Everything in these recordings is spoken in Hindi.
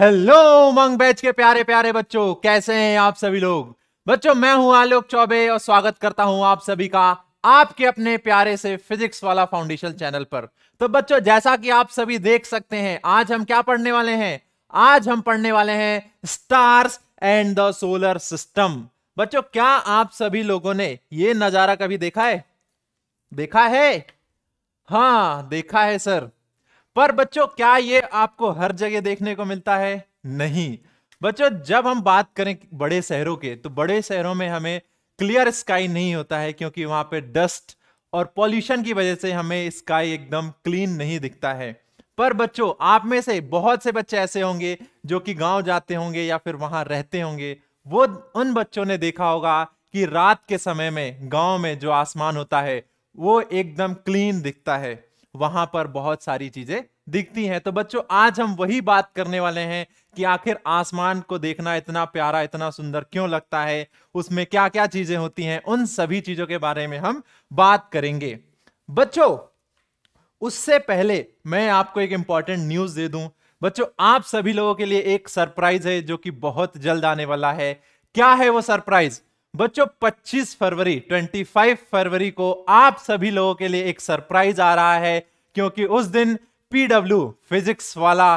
हेलो उमंग बैच के प्यारे प्यारे बच्चों कैसे हैं आप सभी लोग बच्चों मैं हूं आलोक चौबे और स्वागत करता हूं आप सभी का आपके अपने प्यारे से फिजिक्स वाला फाउंडेशन चैनल पर तो बच्चों जैसा कि आप सभी देख सकते हैं आज हम क्या पढ़ने वाले हैं आज हम पढ़ने वाले हैं stars and the solar system बच्चों क्या आप सभी लोगों ने ये नजारा कभी देखा है देखा है हाँ देखा है सर पर बच्चों क्या ये आपको हर जगह देखने को मिलता है नहीं बच्चों जब हम बात करें बड़े शहरों के तो बड़े शहरों में हमें क्लियर स्काई नहीं होता है क्योंकि वहां पे डस्ट और पॉल्यूशन की वजह से हमें स्काई एकदम क्लीन नहीं दिखता है पर बच्चों आप में से बहुत से बच्चे ऐसे होंगे जो कि गांव जाते होंगे या फिर वहां रहते होंगे वो उन बच्चों ने देखा होगा कि रात के समय में गांव में जो आसमान होता है वो एकदम क्लीन दिखता है वहां पर बहुत सारी चीजें दिखती हैं तो बच्चों आज हम वही बात करने वाले हैं कि आखिर आसमान को देखना इतना प्यारा इतना सुंदर क्यों लगता है उसमें क्या क्या चीजें होती हैं उन सभी चीजों के बारे में हम बात करेंगे बच्चों उससे पहले मैं आपको एक इंपॉर्टेंट न्यूज दे दूं बच्चों आप सभी लोगों के लिए एक सरप्राइज है जो कि बहुत जल्द आने वाला है क्या है वो सरप्राइज बच्चों 25 फरवरी 25 फरवरी को आप सभी लोगों के लिए एक सरप्राइज आ रहा है क्योंकि उस दिन पीडब्ल्यू फिजिक्स वाला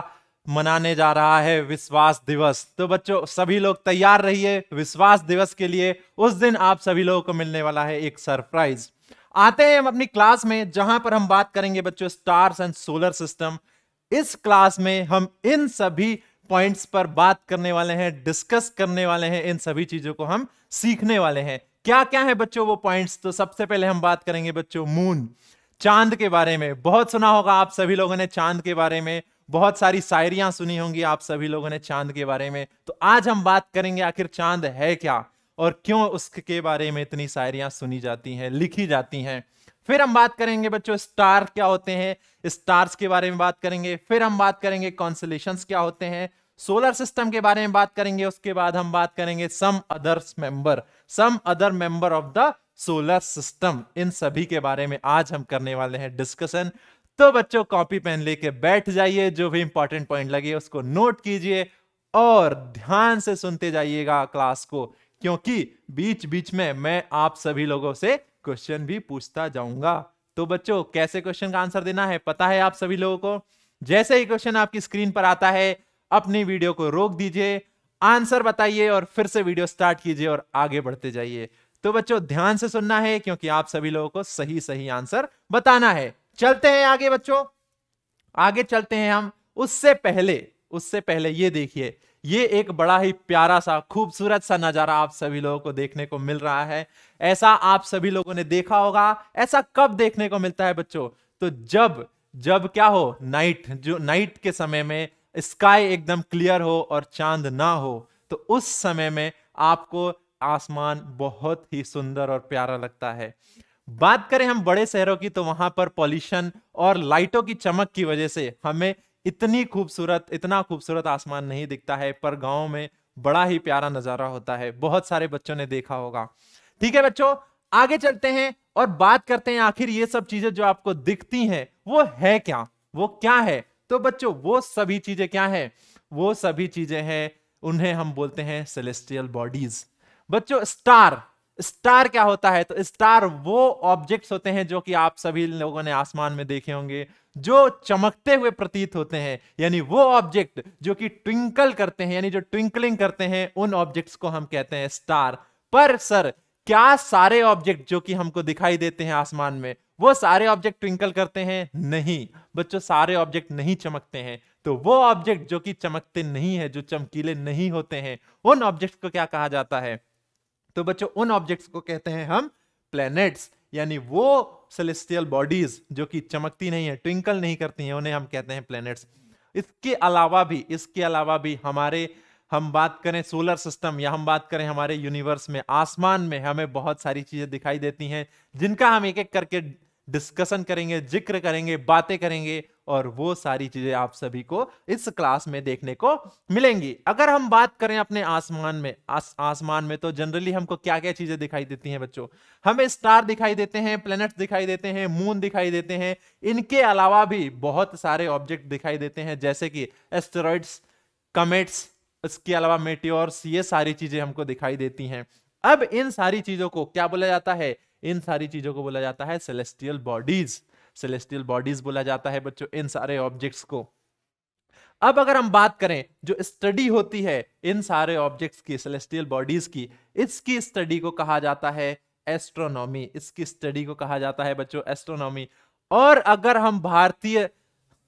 मनाने जा रहा है विश्वास दिवस तो बच्चों सभी लोग तैयार रहिए विश्वास दिवस के लिए उस दिन आप सभी लोगों को मिलने वाला है एक सरप्राइज आते हैं हम अपनी क्लास में जहां पर हम बात करेंगे बच्चों स्टार्स एंड सोलर सिस्टम इस क्लास में हम इन सभी पॉइंट्स पर बात करने वाले हैं डिस्कस करने वाले हैं इन सभी चीजों को हम सीखने वाले हैं क्या क्या है बच्चों वो पॉइंट्स तो सबसे पहले हम बात करेंगे बच्चों मून चांद के बारे में बहुत सुना होगा आप सभी लोगों ने चांद के बारे में बहुत सारी शायरियां सुनी होंगी आप सभी लोगों ने चांद के बारे में तो आज हम बात करेंगे आखिर चांद है क्या और क्यों उसके बारे में इतनी शायरियां सुनी जाती हैं लिखी जाती हैं फिर हम बात करेंगे बच्चों स्टार क्या होते हैं स्टार्स के बारे में बात करेंगे फिर हम बात करेंगे कॉन्सलेशन क्या होते हैं सोलर सिस्टम के बारे में बात करेंगे उसके बाद हम बात करेंगे some others member some other member of the solar system इन सभी के बारे में आज हम करने वाले हैं डिस्कशन तो बच्चों कॉपी पेन लेके बैठ जाइए जो भी इंपॉर्टेंट पॉइंट लगे उसको नोट कीजिए और ध्यान से सुनते जाइएगा क्लास को क्योंकि बीच बीच में मैं आप सभी लोगों से क्वेश्चन भी पूछता जाऊंगा तो बच्चों कैसे क्वेश्चन का आंसर देना है पता है आप सभी लोगों को जैसे ही क्वेश्चन आपकी स्क्रीन पर आता है अपनी वीडियो को रोक दीजिए आंसर बताइए और फिर से वीडियो स्टार्ट कीजिए और आगे बढ़ते जाइए तो बच्चों ध्यान से सुनना है क्योंकि आप सभी लोगों को सही सही आंसर बताना है चलते हैं आगे बच्चों आगे चलते हैं हम उससे पहले उससे पहले ये देखिए ये एक बड़ा ही प्यारा सा खूबसूरत सा नजारा आप सभी लोगों को देखने को मिल रहा है ऐसा आप सभी लोगों ने देखा होगा ऐसा कब देखने को मिलता है बच्चों तो जब जब क्या हो नाइट जो नाइट के समय में स्काई एकदम क्लियर हो और चांद ना हो तो उस समय में आपको आसमान बहुत ही सुंदर और प्यारा लगता है बात करें हम बड़े शहरों की तो वहां पर पॉल्यूशन और लाइटों की चमक की वजह से हमें इतनी खूबसूरत इतना खूबसूरत आसमान नहीं दिखता है पर गाँव में बड़ा ही प्यारा नजारा होता है बहुत सारे बच्चों ने देखा होगा ठीक है बच्चों आगे चलते हैं और बात करते हैं आखिर ये सब चीजें जो आपको दिखती हैं वो है क्या वो क्या है तो बच्चों वो सभी चीजें क्या है वो सभी चीजें हैं उन्हें हम बोलते हैं सेलेस्टियल बॉडीज बच्चों स्टार स्टार क्या होता है तो स्टार वो ऑब्जेक्ट्स होते हैं जो कि आप सभी लोगों ने आसमान में देखे होंगे जो चमकते हुए प्रतीत होते हैं यानी वो ऑब्जेक्ट जो कि ट्विंकल करते हैं यानी जो ट्विंकलिंग करते हैं उन ऑब्जेक्ट्स को हम कहते हैं स्टार पर सर क्या सारे ऑब्जेक्ट जो कि हमको दिखाई देते हैं आसमान में वो सारे ऑब्जेक्ट ट्विंकल करते हैं नहीं बच्चों सारे ऑब्जेक्ट नहीं चमकते हैं तो वो ऑब्जेक्ट जो कि चमकते नहीं है जो चमकीले नहीं होते हैं उन ऑब्जेक्ट को क्या कहा जाता है तो बच्चों उन ऑब्जेक्ट्स को कहते हैं हम प्लैनेट्स यानी वो सेलेस्टियल बॉडीज जो कि चमकती नहीं है ट्विंकल नहीं करती हैं उन्हें हम कहते हैं प्लैनेट्स इसके अलावा भी इसके अलावा भी हमारे हम बात करें सोलर सिस्टम या हम बात करें हमारे यूनिवर्स में आसमान में हमें बहुत सारी चीजें दिखाई देती हैं जिनका हम एक एक करके डिस्कशन करेंगे जिक्र करेंगे बातें करेंगे और वो सारी चीजें आप सभी को इस क्लास में देखने को मिलेंगी अगर हम बात करें अपने आसमान में आस, आसमान में तो जनरली हमको क्या क्या चीजें दिखाई देती हैं बच्चों हमें स्टार दिखाई देते हैं प्लेनेट दिखाई देते हैं मून दिखाई देते हैं इनके अलावा भी बहुत सारे ऑब्जेक्ट दिखाई देते हैं जैसे कि एस्टेरॉइड्स कमेट्स इसके अलावा मेटियोर्स ये सारी चीजें हमको दिखाई देती हैं अब इन सारी चीजों को क्या बोला जाता है इन सारी चीजों को बोला जाता है सेलेस्टियल बॉडीज सेलेस्टियल बॉडीज बोला जाता है बच्चों इन सारे ऑब्जेक्ट्स को अब अगर हम बात करें जो स्टडी होती है इन सारे ऑब्जेक्ट्स की सेलेस्टियल बॉडीज की इसकी स्टडी को कहा जाता है एस्ट्रोनॉमी इसकी स्टडी को कहा जाता है बच्चों एस्ट्रोनॉमी और अगर हम भारतीय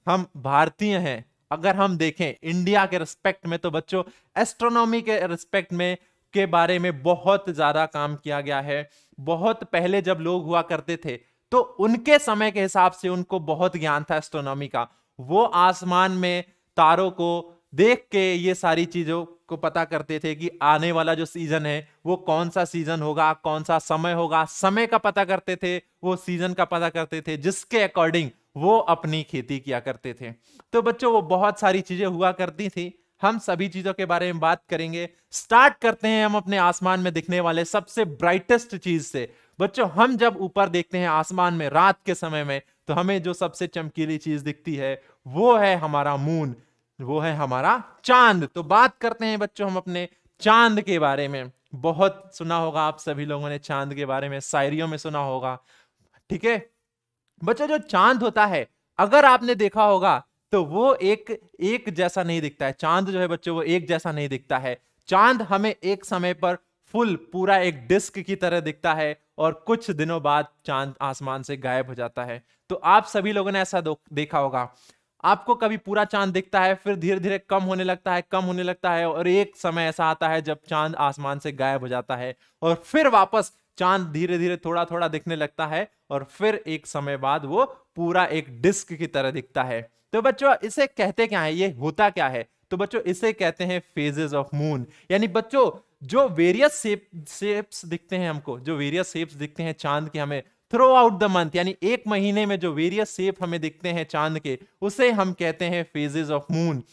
हम भारतीय हैं अगर हम देखें इंडिया के रिस्पेक्ट में तो बच्चों एस्ट्रोनॉमी के रिस्पेक्ट में के बारे में बहुत ज़्यादा काम किया गया है बहुत पहले जब लोग हुआ करते थे तो उनके समय के हिसाब से उनको बहुत ज्ञान था एस्ट्रोनॉमी का वो आसमान में तारों को देख के ये सारी चीजों को पता करते थे कि आने वाला जो सीजन है वो कौन सा सीजन होगा कौन सा समय होगा समय का पता करते थे वो सीजन का पता करते थे जिसके अकॉर्डिंग वो अपनी खेती किया करते थे तो बच्चों वो बहुत सारी चीजें हुआ करती थी हम सभी चीजों के बारे में बात करेंगे स्टार्ट करते हैं हम अपने आसमान में दिखने वाले सबसे ब्राइटेस्ट चीज से बच्चों हम जब ऊपर देखते हैं आसमान में रात के समय में तो हमें जो सबसे चमकीली चीज दिखती है वो है हमारा मून वो है हमारा चांद तो बात करते हैं बच्चों हम अपने चांद के बारे में बहुत सुना होगा आप सभी लोगों ने चांद के बारे में शायरियों में सुना होगा ठीक है बच्चों जो चांद होता है अगर आपने देखा होगा तो वो एक एक जैसा नहीं दिखता है चांद जो है बच्चों वो एक जैसा नहीं दिखता है चांद हमें एक समय पर फुल पूरा एक डिस्क की तरह दिखता है और कुछ दिनों बाद चांद आसमान से गायब हो जाता है तो आप सभी लोगों ने ऐसा देखा होगा आपको कभी पूरा चांद दिखता है फिर धीरे धीरे कम होने लगता है कम होने लगता है और एक समय ऐसा आता है जब चांद आसमान से गायब हो जाता है और फिर वापस चांद धीरे धीरे थोड़ा थोड़ा दिखने लगता है और फिर एक समय बाद वो पूरा एक डिस्क की तरह दिखता है तो बच्चों इसे कहते क्या है ये होता क्या है तो बच्चों इसे कहते हैं फेजेस ऑफ मून यानी बच्चों जो वेरियस सेप, सेप्स दिखते हैं हमको जो वेरियस सेप्स दिखते हैं चांद के हमें थ्रू आउट द मंथ यानी एक महीने में जो वेरियस सेप हमें दिखते हैं चांद के उसे हम कहते हैं फेजेज ऑफ मून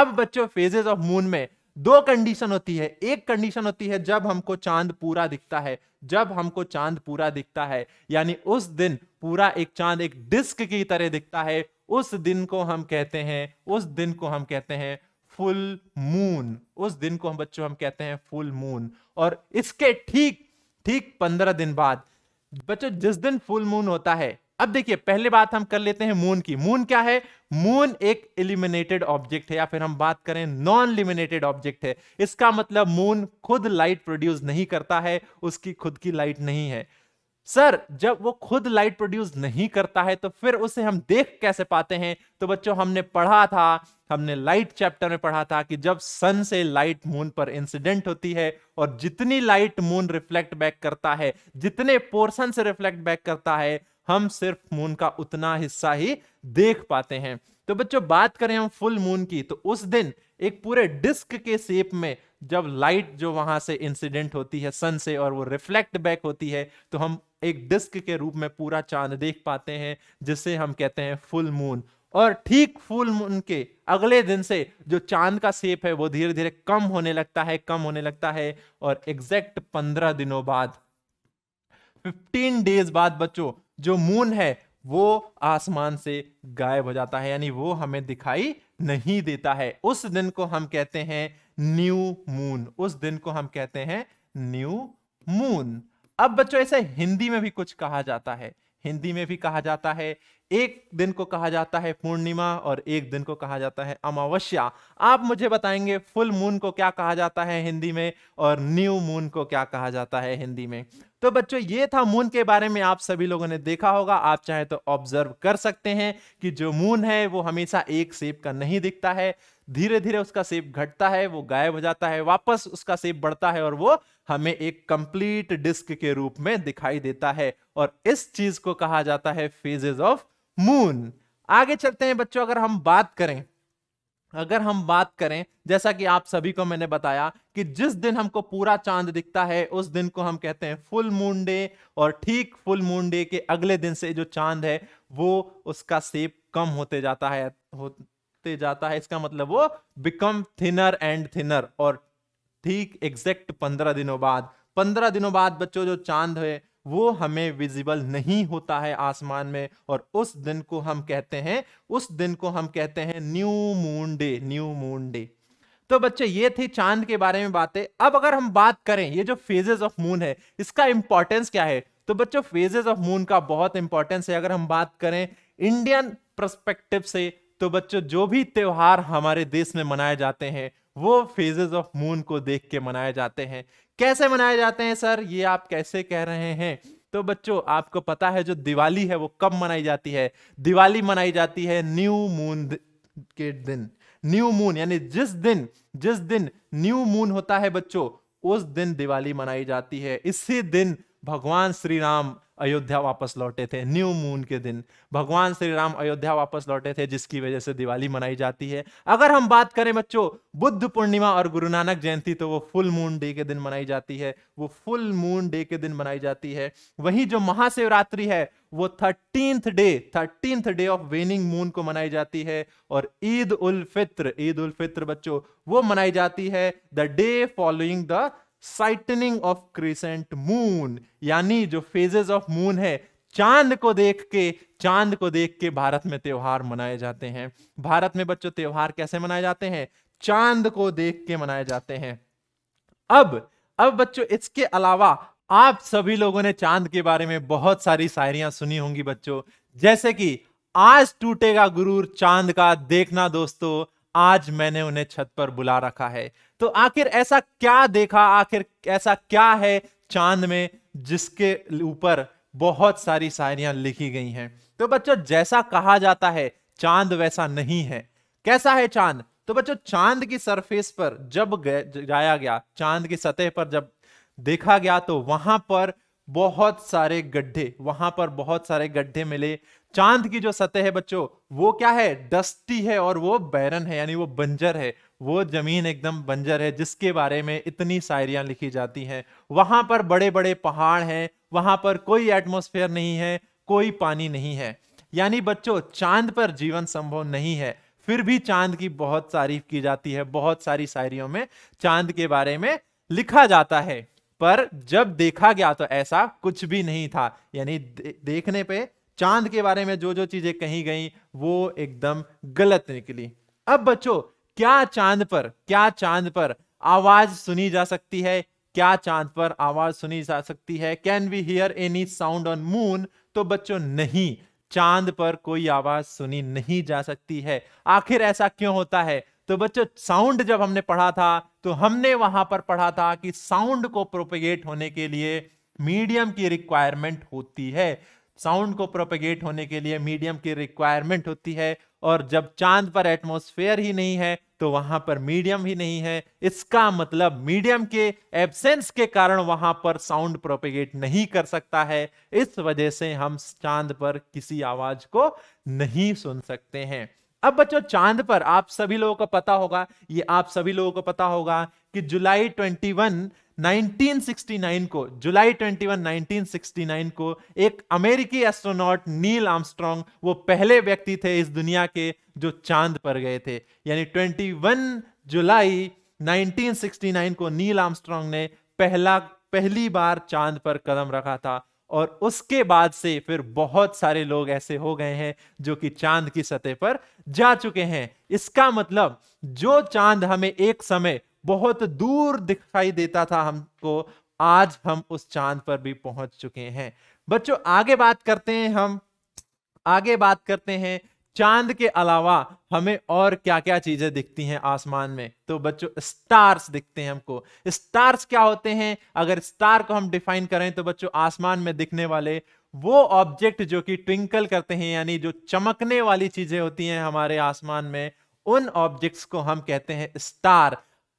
अब बच्चों फेजेज ऑफ मून में दो कंडीशन होती है एक कंडीशन होती है जब हमको चांद पूरा दिखता है जब हमको चांद पूरा दिखता है यानी उस दिन पूरा एक चांद एक डिस्क की तरह दिखता है उस दिन को हम कहते हैं उस दिन को हम कहते हैं फुल मून उस दिन को हम बच्चों हम कहते हैं फुल मून और इसके ठीक ठीक पंद्रह दिन बाद बच्चों जिस दिन फुल मून होता है अब देखिए पहले बात हम कर लेते हैं मून की मून क्या है मून एक इलिमिनेटेड ऑब्जेक्ट है या फिर हम बात करें नॉन लिमिनेटेड ऑब्जेक्ट है इसका मतलब मून खुद लाइट प्रोड्यूस नहीं करता है उसकी खुद की लाइट नहीं है सर जब वो खुद लाइट प्रोड्यूस नहीं करता है तो फिर उसे हम देख कैसे पाते हैं तो बच्चों हमने पढ़ा था हमने लाइट चैप्टर में पढ़ा था कि जब सन से लाइट मून पर इंसिडेंट होती है और जितनी लाइट मून रिफ्लेक्ट बैक करता है जितने पोर्शन से रिफ्लेक्ट बैक करता है हम सिर्फ मून का उतना हिस्सा ही देख पाते हैं तो बच्चों बात करें हम फुल मून की तो उस दिन एक पूरे डिस्क के शेप में जब लाइट जो वहां से इंसिडेंट होती है सन से और वो रिफ्लेक्ट बैक होती है तो हम एक डिस्क के रूप में पूरा चांद देख पाते हैं जिसे हम कहते हैं फुल मून और ठीक फुल मून के अगले दिन से जो चांद का शेप है वो धीरे धीरे कम होने लगता है कम होने लगता है और एग्जैक्ट पंद्रह दिनों बाद फिफ्टीन डेज बाद बच्चों जो मून है वो आसमान से गायब हो जाता है यानी वो हमें दिखाई नहीं देता है उस दिन को हम कहते हैं न्यू मून उस दिन को हम कहते हैं न्यू मून अब बच्चों ऐसे हिंदी में भी कुछ कहा जाता है हिंदी में भी कहा जाता है एक दिन को कहा जाता है पूर्णिमा और एक दिन को कहा जाता है अमावस्या आप मुझे बताएंगे फुल मून को क्या कहा जाता है हिंदी में और न्यू मून को क्या कहा जाता है हिंदी में तो बच्चों ये था मून के बारे में आप सभी लोगों ने देखा होगा आप चाहे तो ऑब्जर्व कर सकते हैं कि जो मून है वो हमेशा एक सेप का नहीं दिखता है धीरे धीरे उसका सेप घटता है वो गायब हो जाता है वापस उसका सेप बढ़ता है और वो हमें एक कंप्लीट डिस्क के रूप में दिखाई देता है और इस चीज को कहा जाता है फेजेस ऑफ मून आगे चलते हैं बच्चों अगर हम बात करें अगर हम बात करें जैसा कि आप सभी को मैंने बताया कि जिस दिन हमको पूरा चांद दिखता है उस दिन को हम कहते हैं फुल मून डे और ठीक फुल मून डे के अगले दिन से जो चांद है वो उसका सेप कम होते जाता है हो, बढ़ते जाता है इसका मतलब वो बिकम थिनर एंड थिनर और ठीक एग्जैक्ट पंद्रह दिनों बाद पंद्रह दिनों बाद बच्चों जो चांद है वो हमें विजिबल नहीं होता है आसमान में और उस दिन को हम कहते हैं उस दिन को हम कहते हैं new moon day new moon day तो बच्चे ये थी चांद के बारे में बातें अब अगर हम बात करें ये जो फेजेस ऑफ मून है इसका इंपॉर्टेंस क्या है तो बच्चों फेजेस ऑफ मून का बहुत इंपॉर्टेंस है अगर हम बात करें इंडियन परस्पेक्टिव से तो बच्चों जो भी त्यौहार हमारे देश में मनाए जाते हैं वो फेजेज ऑफ मून को देख के मनाए जाते हैं कैसे मनाए जाते हैं सर ये आप कैसे कह रहे हैं तो बच्चों आपको पता है जो दिवाली है वो कब मनाई जाती है दिवाली मनाई जाती है न्यू मून के दिन न्यू मून यानी जिस दिन जिस दिन न्यू मून होता है बच्चों उस दिन दिवाली मनाई जाती है इसी दिन भगवान श्री राम अयोध्या वापस लौटे थे न्यू मून के दिन भगवान श्री राम अयोध्या वापस लौटे थे जिसकी वजह से दिवाली मनाई जाती है अगर हम बात करें बच्चों बुद्ध पूर्णिमा और गुरु नानक जयंती तो वो फुल मून डे के दिन मनाई जाती है वो फुल मून डे के दिन मनाई जाती है वही जो महाशिवरात्रि है वो thirteenth day thirteenth day of waning moon को मनाई जाती है और ईद उल फित्र ईद उल फित्र बच्चों वो मनाई जाती है the day following the sighting of crescent moon यानी जो फेजेस ऑफ मून है चांद को देख के चांद को देख के भारत में त्योहार मनाए जाते हैं भारत में बच्चों त्योहार कैसे मनाए जाते हैं चांद को देख के मनाए जाते हैं अब अब बच्चों इसके अलावा आप सभी लोगों ने चांद के बारे में बहुत सारी शायरियां सुनी होंगी बच्चों जैसे कि आज टूटेगा गुरूर चांद का देखना दोस्तों आज मैंने उन्हें छत पर बुला रखा है तो आखिर ऐसा क्या देखा आखिर ऐसा क्या है चांद में जिसके ऊपर बहुत सारी शायरियां लिखी गई हैं तो बच्चों जैसा कहा जाता है चांद वैसा नहीं है कैसा है चांद तो बच्चों चांद की सरफेस पर जब जाया गया चांद की सतह पर जब देखा गया तो वहां पर बहुत सारे गड्ढे वहां पर बहुत सारे गड्ढे मिले चांद की जो सतह है बच्चों वो क्या है डस्टी है और वो बैरन है यानी वो बंजर है वो जमीन एकदम बंजर है जिसके बारे में इतनी शायरियां लिखी जाती हैं वहां पर बड़े बड़े पहाड़ हैं वहां पर कोई एटमोस्फेयर नहीं है कोई पानी नहीं है यानी बच्चों चांद पर जीवन संभव नहीं है फिर भी चांद की बहुत तारीफ की जाती है बहुत सारी शायरियों में चांद के बारे में लिखा जाता है पर जब देखा गया तो ऐसा कुछ भी नहीं था यानी देखने पे चांद के बारे में जो जो चीजें कही गई वो एकदम गलत निकली अब बच्चों क्या चांद पर क्या चांद पर आवाज सुनी जा सकती है क्या चांद पर आवाज सुनी जा सकती है can we hear any sound on moon तो बच्चों नहीं चांद पर कोई आवाज सुनी नहीं जा सकती है आखिर ऐसा क्यों होता है तो बच्चों साउंड जब हमने पढ़ा था तो हमने वहां पर पढ़ा था कि साउंड को प्रोपेगेट होने के लिए मीडियम की रिक्वायरमेंट होती है साउंड को प्रोपेगेट होने के लिए मीडियम की रिक्वायरमेंट होती है और जब चांद पर एटमोस्फेयर ही नहीं है तो वहां पर मीडियम ही नहीं है इसका मतलब मीडियम के एब्सेंस के कारण वहां पर साउंड प्रोपेगेट नहीं कर सकता है इस वजह से हम चांद पर किसी आवाज को नहीं सुन सकते हैं अब बच्चों चांद पर आप सभी लोगों को पता होगा ये आप सभी लोगों को पता होगा कि जुलाई 21 1969 को जुलाई 21 1969 को एक अमेरिकी एस्ट्रोनॉट नील आमस्ट्रॉन्ग वो पहले व्यक्ति थे इस दुनिया के जो चांद पर गए थे यानी 21 जुलाई 1969 को नील आमस्ट्रॉन्ग ने पहला पहली बार चांद पर कदम रखा था और उसके बाद से फिर बहुत सारे लोग ऐसे हो गए हैं जो कि चांद की सतह पर जा चुके हैं इसका मतलब जो चांद हमें एक समय बहुत दूर दिखाई देता था हमको आज हम उस चांद पर भी पहुंच चुके हैं बच्चों आगे बात करते हैं हम आगे बात करते हैं चांद के अलावा हमें और क्या क्या चीजें दिखती हैं आसमान में तो बच्चों स्टार्स दिखते हैं हमको स्टार्स क्या होते हैं अगर स्टार को हम डिफाइन करें तो बच्चों आसमान में दिखने वाले वो ऑब्जेक्ट जो कि ट्विंकल करते हैं यानी जो चमकने वाली चीजें होती हैं हमारे आसमान में उन ऑब्जेक्ट्स को हम कहते हैं स्टार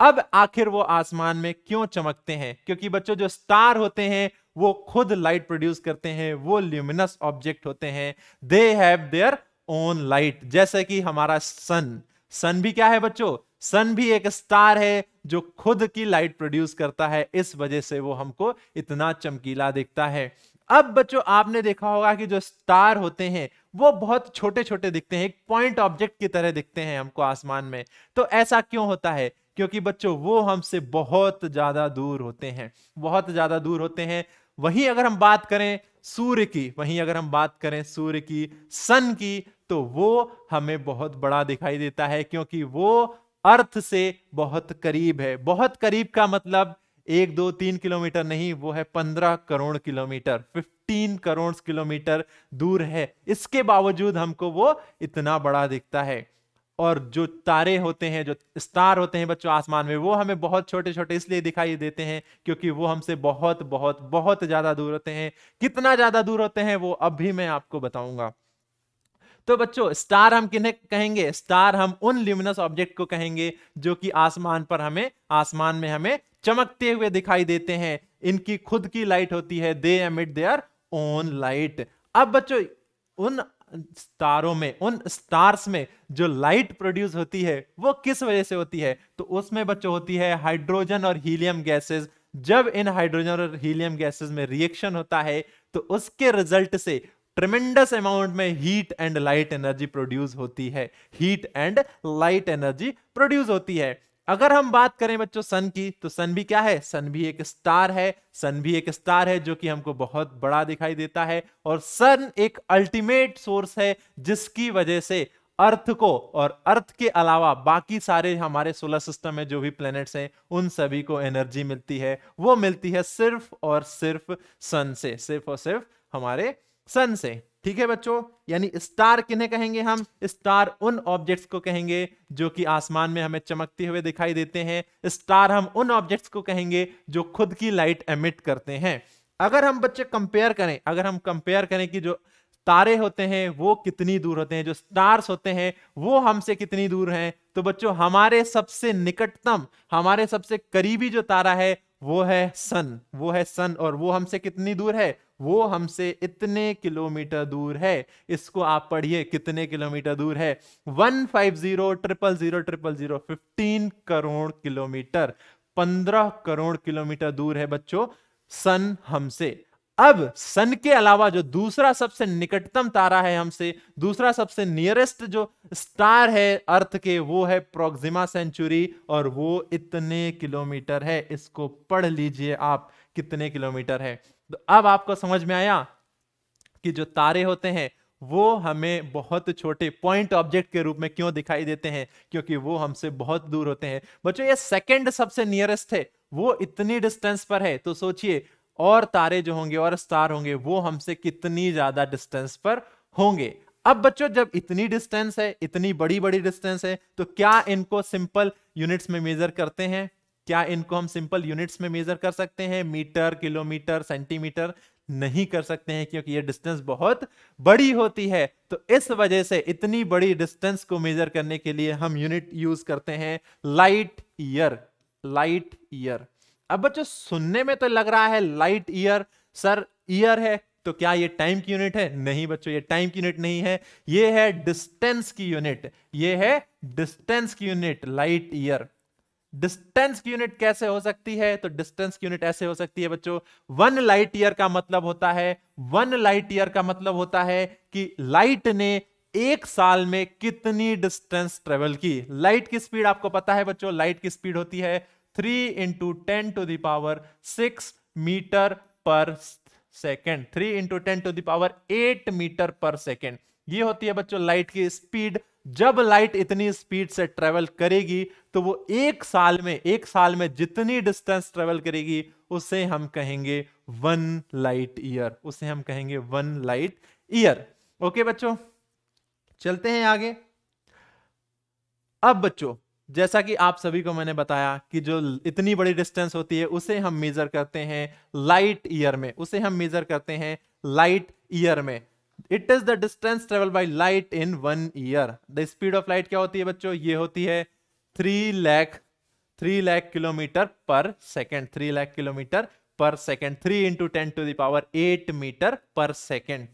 अब आखिर वो आसमान में क्यों चमकते हैं क्योंकि बच्चों जो स्टार होते हैं वो खुद लाइट प्रोड्यूस करते हैं वो ल्यूमिनस ऑब्जेक्ट होते हैं they have their own light जैसे कि हमारा सन सन भी क्या है बच्चों सन भी एक स्टार है जो खुद की लाइट प्रोड्यूस करता है इस वजह से वो हमको इतना चमकीला दिखता है अब बच्चों आपने देखा होगा कि जो स्टार होते हैं वो बहुत छोटे छोटे दिखते हैं एक पॉइंट ऑब्जेक्ट की तरह दिखते हैं हमको आसमान में तो ऐसा क्यों होता है क्योंकि बच्चों वो हमसे बहुत ज्यादा दूर होते हैं बहुत ज्यादा दूर होते हैं वहीं अगर हम बात करें सूर्य की वहीं अगर हम बात करें सूर्य की सन की तो वो हमें बहुत बड़ा दिखाई देता है क्योंकि वो अर्थ से बहुत करीब है बहुत करीब का मतलब एक दो तीन किलोमीटर नहीं वो है पंद्रह crore kilometre fifteen crore kilometre दूर है इसके बावजूद हमको वो इतना बड़ा दिखता है और जो तारे होते हैं जो स्टार होते हैं बच्चों आसमान में वो हमें बहुत छोटे छोटे इसलिए दिखाई देते हैं क्योंकि वो हमसे बहुत बहुत बहुत ज़्यादा दूर होते हैं कितना ज़्यादा दूर होते हैं वो अब भी मैं आपको बताऊंगा तो बच्चों स्टार हम किन्हें कहेंगे स्टार हम उन ल्यूमिनस ऑब्जेक्ट को कहेंगे जो कि आसमान पर हमें आसमान में हमें चमकते हुए दिखाई देते हैं इनकी खुद की लाइट होती है they emit their own light अब बच्चों उन तारों में उन स्टार्स में जो लाइट प्रोड्यूस होती है वो किस वजह से होती है तो उसमें बच्चों होती है हाइड्रोजन और हीलियम गैसेस जब इन हाइड्रोजन और हीलियम गैसेस में रिएक्शन होता है तो उसके रिजल्ट से ट्रिमेंडस अमाउंट में heat and light energy produce होती है heat and light energy produce होती है अगर हम बात करें बच्चों सन की तो सन भी क्या है सन भी एक स्टार है सन भी एक स्टार है जो कि हमको बहुत बड़ा दिखाई देता है और सन एक अल्टीमेट सोर्स है जिसकी वजह से अर्थ को और अर्थ के अलावा बाकी सारे हमारे सोलर सिस्टम में जो भी प्लैनेट्स हैं उन सभी को एनर्जी मिलती है वो मिलती है सिर्फ और सिर्फ सन से सिर्फ और सिर्फ हमारे सन से ठीक है बच्चों यानी स्टार किन्हें कहेंगे हम स्टार उन ऑब्जेक्ट्स को कहेंगे जो कि आसमान में हमें चमकते हुए दिखाई देते हैं स्टार हम उन ऑब्जेक्ट्स को कहेंगे जो खुद की लाइट एमिट करते हैं अगर हम बच्चे कंपेयर करें अगर हम कंपेयर करें कि जो तारे होते हैं वो कितनी दूर होते हैं जो स्टार्स होते हैं वो हमसे कितनी दूर हैं तो बच्चों हमारे सबसे निकटतम हमारे सबसे करीबी जो तारा है वो है सन वो है सन और वो हमसे कितनी दूर है वो हमसे इतने किलोमीटर दूर है इसको आप पढ़िए कितने किलोमीटर दूर है one five zero triple zero triple zero fifteen crore kilometre पंद्रह करोड़ किलोमीटर दूर है बच्चों सन हमसे अब सन के अलावा जो दूसरा सबसे निकटतम तारा है हमसे दूसरा सबसे नियरेस्ट जो स्टार है अर्थ के वो है प्रोक्सिमा सेंचुरी और वो इतने किलोमीटर है इसको पढ़ लीजिए आप कितने किलोमीटर है तो अब आपको समझ में आया कि जो तारे होते हैं वो हमें बहुत छोटे पॉइंट ऑब्जेक्ट के रूप में क्यों दिखाई देते हैं क्योंकि वो हमसे बहुत दूर होते हैं बच्चों ये सेकंड सबसे नियरेस्ट है वो इतनी डिस्टेंस पर है तो सोचिए और तारे जो होंगे और स्टार होंगे वो हमसे कितनी ज्यादा डिस्टेंस पर होंगे अब बच्चों जब इतनी डिस्टेंस है इतनी बड़ी बड़ी डिस्टेंस है तो क्या इनको सिंपल यूनिट्स में मेजर करते हैं क्या इनको हम सिंपल यूनिट्स में मेजर कर सकते हैं मीटर किलोमीटर सेंटीमीटर नहीं कर सकते हैं क्योंकि ये डिस्टेंस बहुत बड़ी होती है तो इस वजह से इतनी बड़ी डिस्टेंस को मेजर करने के लिए हम यूनिट यूज करते हैं लाइट ईयर लाइट ईयर अब बच्चों सुनने में तो लग रहा है लाइट ईयर सर ईयर है तो क्या ये टाइम की यूनिट है नहीं बच्चों ये टाइम की यूनिट नहीं है ये है डिस्टेंस की यूनिट ये है डिस्टेंस की यूनिट लाइट ईयर डिस्टेंस की यूनिट कैसे हो सकती है तो डिस्टेंस की यूनिट ऐसे हो सकती है बच्चों वन लाइट ईयर का मतलब होता है वन लाइट ईयर का मतलब होता है कि लाइट ने एक साल में कितनी डिस्टेंस ट्रेवल की लाइट की स्पीड आपको पता है बच्चों लाइट की स्पीड होती है three into ten to the power six metre per second three into ten to the power eight metre per second ये होती है बच्चों लाइट की स्पीड जब लाइट इतनी स्पीड से ट्रेवल करेगी तो वो एक साल में एक साल में जितनी डिस्टेंस ट्रेवल करेगी उसे हम कहेंगे वन लाइट ईयर उसे हम कहेंगे वन लाइट ईयर ओके बच्चों चलते हैं आगे अब बच्चों जैसा कि आप सभी को मैंने बताया कि जो इतनी बड़ी डिस्टेंस होती है उसे हम मेजर करते हैं लाइट ईयर में उसे हम मेजर करते हैं लाइट ईयर में it is the distance travel by light in one year the speed of light क्या होती है बच्चों ये होती है three lakh three lakh kilometre per second three lakh kilometre per second three into ten to the power eight metre per second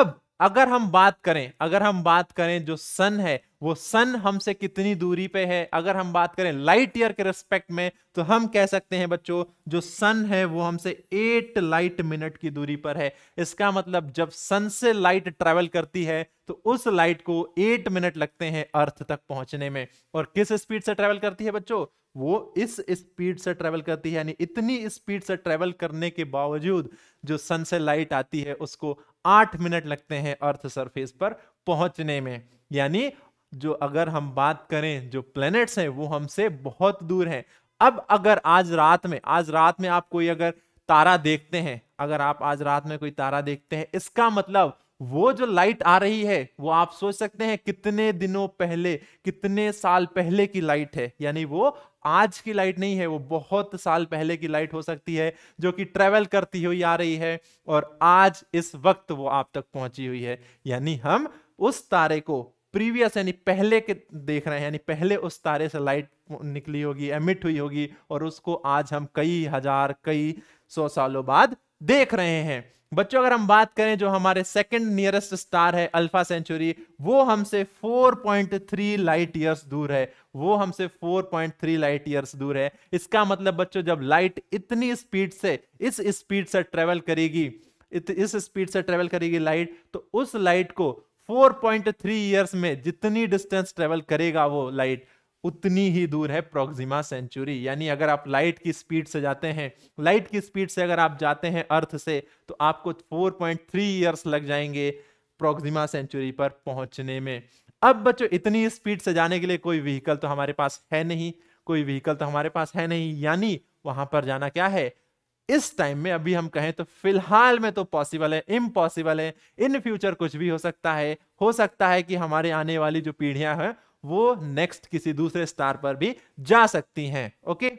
अब अगर हम बात करें अगर हम बात करें जो सन है वो सन हमसे कितनी दूरी पे है अगर हम बात करें लाइट ईयर के रेस्पेक्ट में तो हम कह सकते हैं बच्चों जो सन है वो हमसे एट लाइट मिनट की दूरी पर है इसका मतलब जब सन से लाइट ट्रेवल करती है तो उस लाइट को एट मिनट लगते हैं अर्थ तक पहुंचने में और किस स्पीड से ट्रेवल करती है बच्चों वो इस स्पीड से ट्रेवल करती है यानी इतनी स्पीड से ट्रेवल करने के बावजूद जो सन से लाइट आती है उसको आठ मिनट लगते हैं अर्थ सरफेस पर पहुंचने में यानी जो अगर हम बात करें जो प्लैनेट्स हैं वो हमसे बहुत दूर हैं अब अगर आज रात में आज रात में आप कोई अगर तारा देखते हैं अगर आप आज रात में कोई तारा देखते हैं इसका मतलब वो जो लाइट आ रही है वो आप सोच सकते हैं कितने दिनों पहले कितने साल पहले की लाइट है यानी वो आज की लाइट नहीं है वो बहुत साल पहले की लाइट हो सकती है जो कि ट्रेवल करती हुई आ रही है और आज इस वक्त वो आप तक पहुंची हुई है यानी हम उस तारे को प्रीवियस यानी पहले के देख रहे हैं यानी पहले उस तारे से लाइट निकली होगी एमिट हुई होगी और उसको आज हम कई हजार कई सौ सालों बाद देख रहे हैं बच्चों अगर हम बात करें जो हमारे सेकंड नियरेस्ट स्टार है अल्फा सेंचुरी वो हमसे 4.3 लाइट ईयर्स दूर है वो हमसे 4.3 लाइट ईयर्स दूर है इसका मतलब बच्चों जब लाइट इतनी स्पीड से इस स्पीड से ट्रेवल करेगी इत, इस स्पीड से ट्रेवल करेगी लाइट तो उस लाइट को 4.3 इयर्स में जितनी डिस्टेंस ट्रेवल करेगा वो लाइट उतनी ही दूर है प्रोक्सिमा सेंचुरी यानी अगर आप लाइट की स्पीड से जाते हैं लाइट की स्पीड से अगर आप जाते हैं अर्थ से तो आपको 4.3 इयर्स लग जाएंगे प्रोक्सिमा सेंचुरी पर पहुंचने में अब बच्चों इतनी स्पीड से जाने के लिए कोई व्हीकल तो हमारे पास है नहीं कोई व्हीकल तो हमारे पास है नहीं यानी वहां पर जाना क्या है इस टाइम में अभी हम कहें तो फिलहाल में तो पॉसिबल है इम्पॉसिबल है इन फ्यूचर कुछ भी हो सकता है हो सकता है कि हमारे आने वाली जो पीढ़ियां हैं वो नेक्स्ट किसी दूसरे स्टार पर भी जा सकती हैं ओके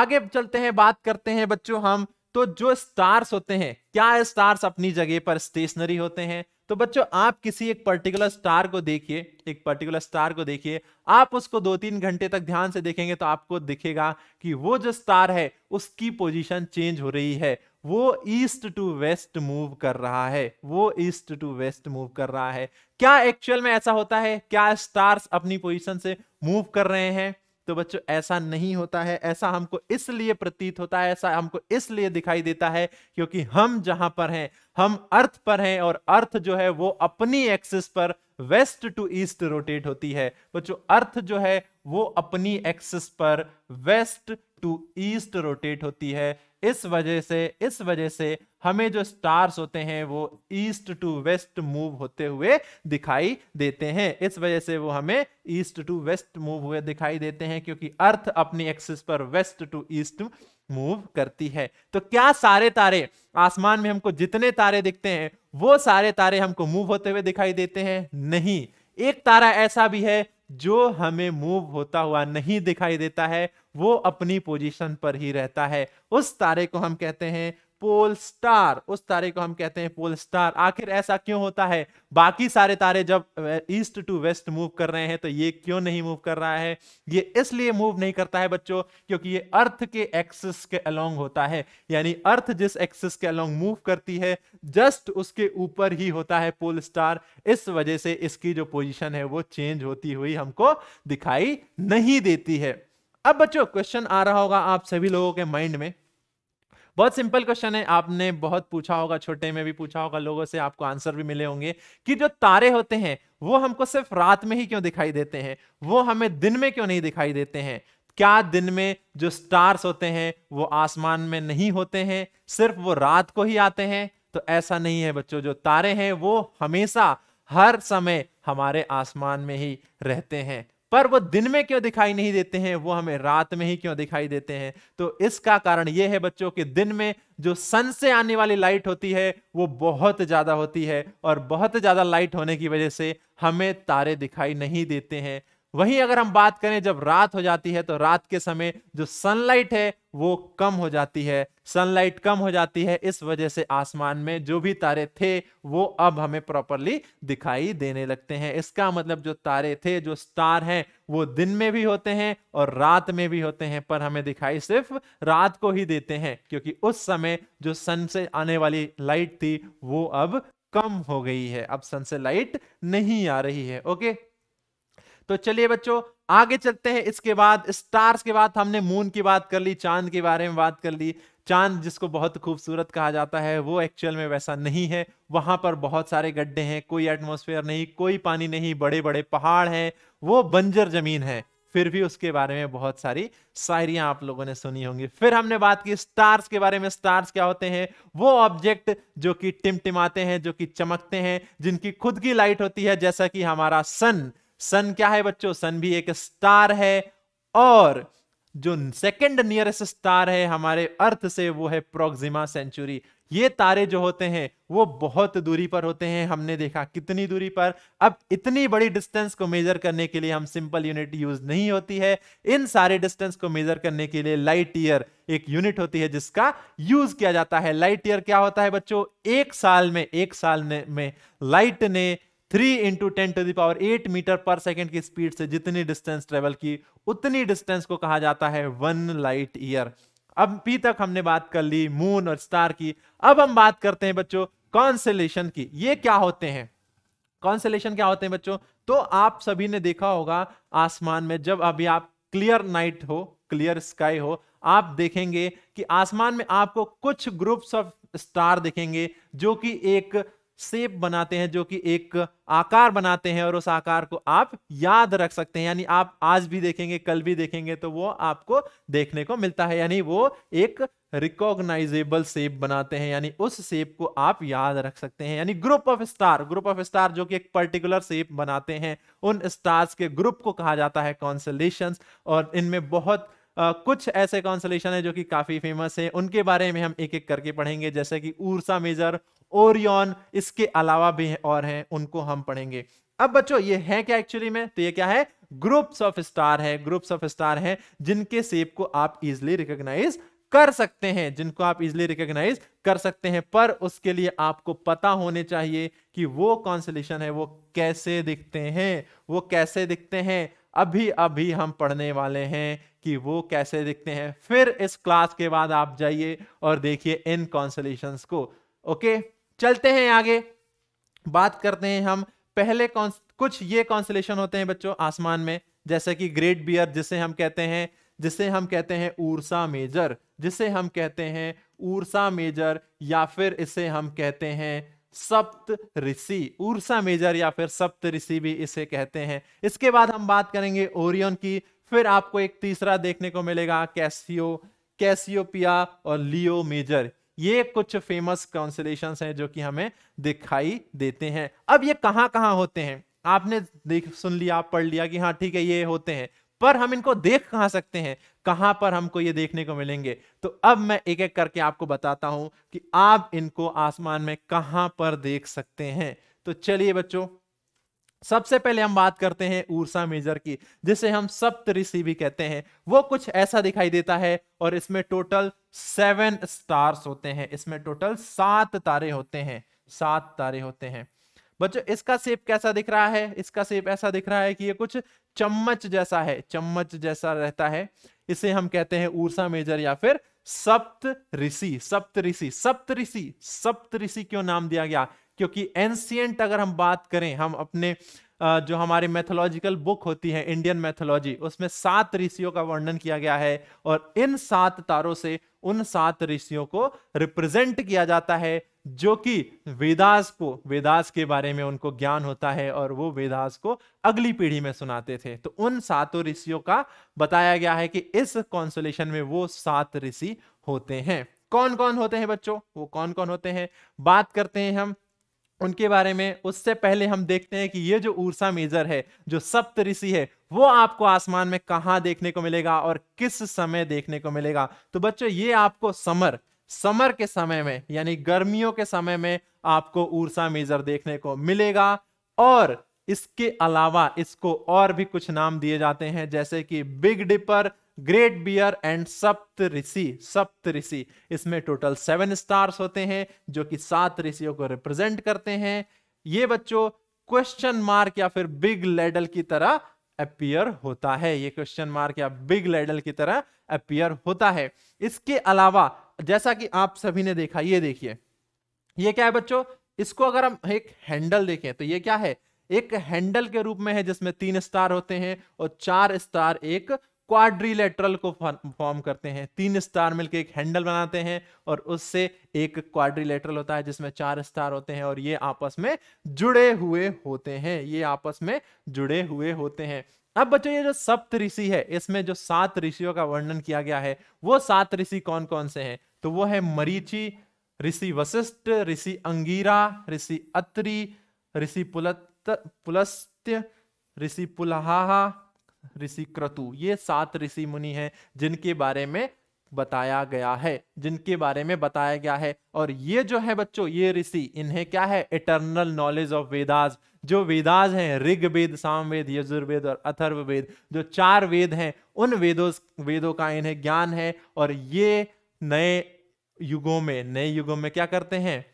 आगे चलते हैं बात करते हैं बच्चों हम तो जो स्टार्स होते हैं क्या स्टार्स अपनी जगह पर स्टेशनरी होते हैं तो बच्चों आप किसी एक पर्टिकुलर स्टार को देखिए एक पर्टिकुलर स्टार को देखिए आप उसको दो तीन घंटे तक ध्यान से देखेंगे तो आपको दिखेगा कि वो जो स्टार है उसकी पोजीशन चेंज हो रही है वो ईस्ट टू वेस्ट मूव कर रहा है वो ईस्ट टू वेस्ट मूव कर रहा है क्या एक्चुअल में ऐसा होता है क्या स्टार्स अपनी पोजिशन से मूव कर रहे हैं तो बच्चों ऐसा नहीं होता है ऐसा हमको इसलिए प्रतीत होता है ऐसा हमको इसलिए दिखाई देता है क्योंकि हम जहां पर हैं हम अर्थ पर हैं और अर्थ जो है वो अपनी एक्सिस पर वेस्ट टू ईस्ट रोटेट होती है बच्चों अर्थ जो है वो अपनी एक्सिस पर वेस्ट टू ईस्ट रोटेट होती है इस वजह से इस वजह से हमें जो स्टार्स होते हैं वो ईस्ट टू वेस्ट मूव होते हुए दिखाई देते हैं इस वजह से वो हमें ईस्ट टू वेस्ट मूव हुए दिखाई देते हैं क्योंकि अर्थ अपनी एक्सिस पर वेस्ट टू ईस्ट मूव करती है तो क्या सारे तारे आसमान में हमको जितने तारे दिखते हैं वो सारे तारे हमको मूव होते हुए दिखाई देते हैं नहीं एक तारा ऐसा भी है जो हमें मूव होता हुआ नहीं दिखाई देता है वो अपनी पोजीशन पर ही रहता है उस तारे को हम कहते हैं पोल स्टार उस तारे को हम कहते हैं पोल स्टार आखिर ऐसा क्यों होता है बाकी सारे तारे जब ईस्ट टू वेस्ट मूव कर रहे हैं तो ये क्यों नहीं मूव कर रहा है ये इसलिए मूव नहीं करता है बच्चों क्योंकि ये अर्थ के एक्सिस के अलोंग होता है यानी अर्थ जिस एक्सिस के अलोंग मूव करती है जस्ट उसके ऊपर ही होता है पोल स्टार इस वजह से इसकी जो पोजिशन है वो चेंज होती हुई हमको दिखाई नहीं देती है अब बच्चों क्वेश्चन आ रहा होगा आप सभी लोगों के माइंड में बहुत सिंपल क्वेश्चन है आपने बहुत पूछा होगा छोटे में भी पूछा होगा लोगों से आपको आंसर भी मिले होंगे कि जो तारे होते हैं वो हमको सिर्फ रात में ही क्यों दिखाई देते हैं वो हमें दिन में क्यों नहीं दिखाई देते हैं क्या दिन में जो स्टार्स होते हैं वो आसमान में नहीं होते हैं सिर्फ वो रात को ही आते हैं तो ऐसा नहीं है बच्चों जो तारे हैं वो हमेशा हर समय हमारे आसमान में ही रहते हैं पर वो दिन में क्यों दिखाई नहीं देते हैं वो हमें रात में ही क्यों दिखाई देते हैं तो इसका कारण ये है बच्चों कि दिन में जो सन से आने वाली लाइट होती है वो बहुत ज़्यादा होती है और बहुत ज़्यादा लाइट होने की वजह से हमें तारे दिखाई नहीं देते हैं वहीं अगर हम बात करें जब रात हो जाती है तो रात के समय जो सनलाइट है वो कम हो जाती है सनलाइट कम हो जाती है इस वजह से आसमान में जो भी तारे थे वो अब हमें प्रॉपरली दिखाई देने लगते हैं इसका मतलब जो तारे थे जो स्टार हैं वो दिन में भी होते हैं और रात में भी होते हैं पर हमें दिखाई सिर्फ रात को ही देते हैं क्योंकि उस समय जो सन से आने वाली लाइट थी वो अब कम हो गई है अब सन से लाइट नहीं आ रही है ओके तो चलिए बच्चों आगे चलते हैं इसके बाद स्टार्स के बाद हमने मून की बात कर ली चांद के बारे में बात कर ली चांद जिसको बहुत खूबसूरत कहा जाता है वो एक्चुअल में वैसा नहीं है वहां पर बहुत सारे गड्ढे हैं कोई एटमोसफेयर नहीं कोई पानी नहीं बड़े बड़े पहाड़ हैं वो बंजर जमीन है फिर भी उसके बारे में बहुत सारी शायरियां आप लोगों ने सुनी होंगी फिर हमने बात की स्टार्स के बारे में स्टार्स क्या होते हैं वो ऑब्जेक्ट जो कि टिमटिमाते हैं जो कि चमकते हैं जिनकी खुद की लाइट होती है जैसा कि हमारा सन सन क्या है बच्चों सन भी एक स्टार है और जो सेकंड नियरेस्ट स्टार है हमारे अर्थ से वो है प्रोक्सिमा सेंचुरी ये तारे जो होते हैं वो बहुत दूरी पर होते हैं हमने देखा कितनी दूरी पर अब इतनी बड़ी डिस्टेंस को मेजर करने के लिए हम सिंपल यूनिट यूज नहीं होती है इन सारे डिस्टेंस को मेजर करने के लिए लाइट ईयर एक यूनिट होती है जिसका यूज किया जाता है लाइट ईयर क्या होता है बच्चों एक साल में एक साल में लाइट ने three into ten to the power eight metre per second की स्पीड से जितनी डिस्टेंस ट्रेवल की उतनी डिस्टेंस को कहा जाता है वन लाइट ईयर अब पी तक हमने बात कर ली मून और स्टार की अब हम बात करते हैं बच्चों कॉन्सलेशन की ये क्या होते हैं कॉन्सलेशन क्या होते हैं बच्चों तो आप सभी ने देखा होगा आसमान में जब अभी आप क्लियर नाइट हो क्लियर स्काई हो आप देखेंगे कि आसमान में आपको कुछ ग्रुप्स ऑफ स्टार देखेंगे जो कि एक सेप बनाते हैं जो कि एक आकार बनाते हैं और उस आकार को आप याद रख सकते हैं यानी आप आज भी देखेंगे कल भी देखेंगे तो वो आपको देखने को मिलता है यानी वो एक रिकॉग्नाइजेबल सेप बनाते हैं यानी उस सेप को आप याद रख सकते हैं यानी group of star group of star जो कि एक पर्टिकुलर सेप बनाते हैं उन स्टार्स के ग्रुप को कहा जाता है कॉन्सलेशन और इनमें बहुत Uh, कुछ ऐसे कॉन्सलेशन है जो कि काफ़ी फेमस है उनके बारे में हम एक एक करके पढ़ेंगे जैसे कि ऊर्सा मेजर ओरियन इसके अलावा भी और हैं उनको हम पढ़ेंगे अब बच्चों ये है क्या एक्चुअली में तो ये क्या है ग्रुप्स ऑफ स्टार है ग्रुप्स ऑफ स्टार है जिनके सेप को आप इजिली रिकॉग्नाइज कर सकते हैं जिनको आप इजिली रिकॉग्नाइज कर सकते हैं पर उसके लिए आपको पता होने चाहिए कि वो कॉन्सलेशन है वो कैसे दिखते हैं वो कैसे दिखते हैं अभी अभी हम पढ़ने वाले हैं कि वो कैसे दिखते हैं फिर इस क्लास के बाद आप जाइए और देखिए इन कॉन्सलेशन को ओके चलते हैं आगे बात करते हैं हम पहले कुछ ये कॉन्सलेशन होते हैं बच्चों आसमान में जैसे कि ग्रेट बियर जिसे हम कहते हैं जिसे हम कहते हैं ऊर्सा मेजर जिसे हम कहते हैं ऊर्सा मेजर या फिर इसे हम कहते हैं सप्त ऋषि ऊर्सा मेजर या फिर सप्त ऋषि भी इसे कहते हैं इसके बाद हम बात करेंगे ओरियन की फिर आपको एक तीसरा देखने को मिलेगा कैसियो कैसियोपिया और लियो मेजर ये कुछ फेमस कॉन्सलेशंस हैं जो कि हमें दिखाई देते हैं अब ये कहाँ कहाँ होते हैं आपने देख सुन लिया आप पढ़ लिया कि हाँ ठीक है ये होते हैं पर हम इनको देख कहाँ सकते हैं कहाँ पर हमको ये देखने को मिलेंगे तो अब मैं एक एक करके आपको बताता हूं कि आप इनको आसमान में कहाँ पर देख सकते हैं तो चलिए बच्चों सबसे पहले हम बात करते हैं ऊर्सा मेजर की जिसे हम सप्त ऋषि भी कहते हैं वो कुछ ऐसा दिखाई देता है और इसमें टोटल सेवन स्टार्स होते हैं इसमें टोटल सात तारे होते हैं सात तारे होते हैं बच्चों इसका सेप कैसा दिख रहा है इसका सेप ऐसा दिख रहा है कि ये कुछ चम्मच जैसा है चम्मच जैसा रहता है इसे हम कहते हैं ऊर्सा मेजर या फिर सप्त ऋषि सप्त ऋषि सप्त ऋषि सप्त ऋषि क्यों नाम दिया गया क्योंकि एंशियंट अगर हम बात करें हम अपने जो हमारे मैथोलॉजिकल बुक होती है इंडियन मैथोलॉजी उसमें सात ऋषियों का वर्णन किया गया है और इन सात तारों से उन सात ऋषियों को रिप्रेजेंट किया जाता है जो कि वेदास को वेदास के बारे में उनको ज्ञान होता है और वो वेदास को अगली पीढ़ी में सुनाते थे तो उन सातों ऋषियों का बताया गया है कि इस कॉन्सोलेशन में वो सात ऋषि होते हैं कौन कौन होते हैं बच्चों वो कौन कौन होते हैं बात करते हैं हम उनके बारे में उससे पहले हम देखते हैं कि ये जो ऊर्सा मेजर है जो सप्त ऋषि है वो आपको आसमान में कहाँ देखने को मिलेगा और किस समय देखने को मिलेगा तो बच्चों ये आपको समर समर के समय में यानी गर्मियों के समय में आपको ऊर्सा मेजर देखने को मिलेगा और इसके अलावा इसको और भी कुछ नाम दिए जाते हैं जैसे कि big dipper great bear and Saptarishi सप्त ऋषि इसमें टोटल सेवन स्टार्स होते हैं जो कि सात ऋषियों को रिप्रेजेंट करते हैं ये बच्चों क्वेश्चन मार्क या फिर बिग लेडल की तरह अपियर होता है ये क्वेश्चन मार्क या बिग लेडल की तरह अपियर होता है इसके अलावा जैसा कि आप सभी ने देखा ये देखिए ये क्या है बच्चों इसको अगर हम एक हैंडल देखें तो ये क्या है एक हैंडल के रूप में है जिसमें तीन स्टार होते हैं और चार स्टार एक क्वाड्रीलेटरल को फॉर्म करते हैं तीन स्टार मिलकर एक हैंडल बनाते हैं और उससे एक क्वाड्रीलेटरल होता है जिसमें चार स्टार होते हैं और ये आपस में जुड़े हुए होते हैं ये आपस में जुड़े हुए होते हैं अब बच्चों ये जो सप्त ऋषि है इसमें जो सात ऋषियों का वर्णन किया गया है वो सात ऋषि कौन कौन से हैं तो वो है मरीचि ऋषि वशिष्ठ ऋषि अंगीरा ऋषि अत्रि ऋषि पुलत पुलस्त्य ऋषि पुलहा ऋषि क्रतु ये सात ऋषि मुनि हैं जिनके बारे में बताया गया है जिनके बारे में बताया गया है और ये जो है बच्चों ये ऋषि इन्हें क्या है इटर्नल नॉलेज ऑफ वेदास जो वेदास हैं ऋग वेद सामवेद यजुर्वेद और अथर्व वेद जो चार वेद हैं उन वेदों वेदों का इन्हें ज्ञान है और ये नए युगों में नए युगों में क्या करते हैं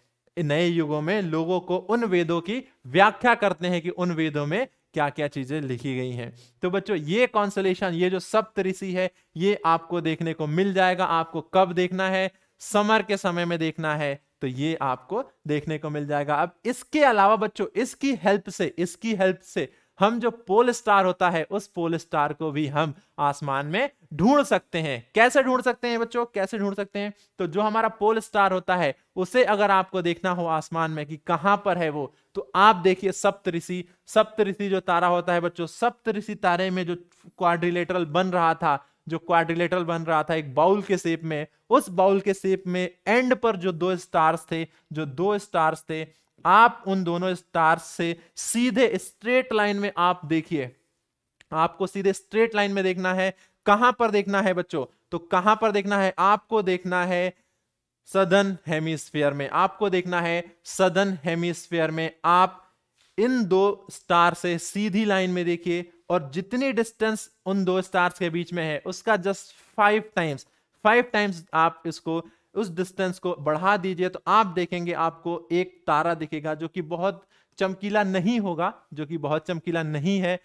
नए युगों में लोगों को उन वेदों की व्याख्या करते हैं कि उन वेदों में क्या क्या चीज़ें लिखी गई हैं तो बच्चों ये कॉन्सलेशन ये जो सप्तऋषि है ये आपको देखने को मिल जाएगा आपको कब देखना है समर के समय में देखना है तो ये आपको देखने को मिल जाएगा अब इसके अलावा बच्चों इसकी हेल्प से इसकी हेल्प से हम जो पोल स्टार होता है उस पोल स्टार को भी हम आसमान में ढूंढ सकते हैं कैसे ढूंढ सकते हैं बच्चों कैसे ढूंढ सकते हैं तो जो हमारा पोल स्टार होता है उसे अगर आपको देखना हो आसमान में कि कहां पर है वो तो आप देखिए सप्तऋषि सप्तऋषि जो तारा होता है बच्चों सप्तऋषि तारे में जो क्वाड्रिलेटरल बन रहा था जो क्वाड्रिलेटरल बन रहा था एक बाउल के शेप में उस बाउल के शेप में एंड पर जो दो स्टार्स थे जो दो स्टार्स थे आप उन दोनों स्टार्स से सीधे स्ट्रेट लाइन में आप देखिए आपको सीधे स्ट्रेट लाइन में देखना है कहां पर देखना है बच्चों तो कहां पर देखना है आपको देखना है सदन हेमिस्फीयर में आपको देखना है सदन हेमिस्फीयर में आप इन दो स्टार से सीधी लाइन में देखिए और जितनी डिस्टेंस उन दो स्टार्स के बीच में है उसका just five times five times आप इसको उस डिस्टेंस को बढ़ा दीजिए तो आप देखेंगे आपको एक तारा दिखेगा जो कि बहुत चमकीला नहीं होगा जो कि बहुत चमकीला नहीं है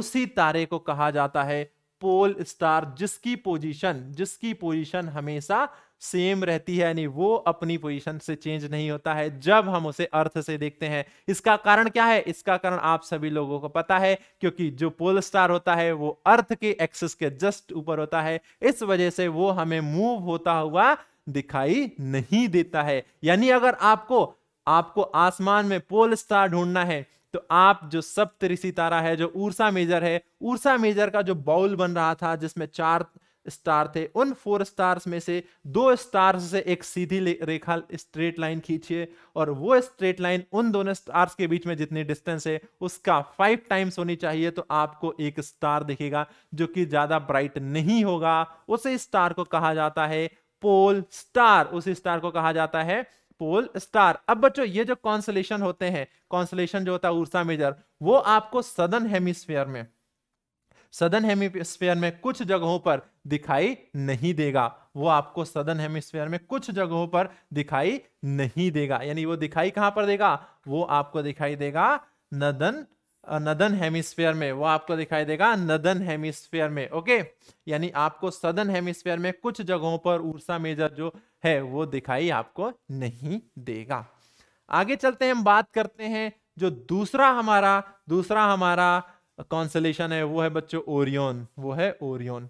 उसी तारे को कहा जाता है पोल स्टार जिसकी पोजीशन जिसकी पोजीशन हमेशा सेम रहती है यानी वो अपनी पोजीशन से चेंज नहीं होता है जब हम उसे अर्थ से देखते हैं इसका कारण क्या है इसका कारण आप सभी लोगों को पता है क्योंकि जो पोल स्टार होता है वो अर्थ के एक्सिस के जस्ट ऊपर होता है इस वजह से वो हमें मूव होता हुआ दिखाई नहीं देता है यानी अगर आपको आपको आसमान में पोल स्टार ढूंढना है तो आप जो सप्तऋषि तारा है जो ऊर्सा मेजर है ऊर्सा मेजर का जो बाउल बन रहा था जिसमें चार स्टार थे उन फोर स्टार्स में से दो स्टार्स से एक सीधी रेखा स्ट्रेट लाइन खींचिए और वो स्ट्रेट लाइन उन दोनों स्टार्स के बीच में जितनी डिस्टेंस है उसका फाइव टाइम्स होनी चाहिए तो आपको एक स्टार दिखेगा जो कि ज्यादा ब्राइट नहीं होगा उसे स्टार को कहा जाता है पोल स्टार उस स्टार को कहा जाता है पोल स्टार अब बच्चों ये जो कॉन्सलेशन होते हैं कॉन्सलेशन जो होता है ऊर्सा मेजर वो आपको सदन हेमिसफेयर में सदन हेमिस्फेयर में कुछ जगहों पर दिखाई नहीं देगा वो आपको सदन हेमिस्फेयर में कुछ जगहों पर दिखाई नहीं देगा यानी वो दिखाई कहां पर देगा वो आपको दिखाई देगा नदन नदन हेमिस्फेयर में वो आपको दिखाई देगा नदन हेमिस्फेयर में ओके यानी आपको सदन हेमिस्फेयर में कुछ जगहों पर ऊर्सा मेजर जो है वो दिखाई आपको नहीं देगा आगे चलते हैं हम बात करते हैं जो दूसरा हमारा दूसरा हमारा कॉन्सलेशन है वो है बच्चों ओरियन वो है ओरियन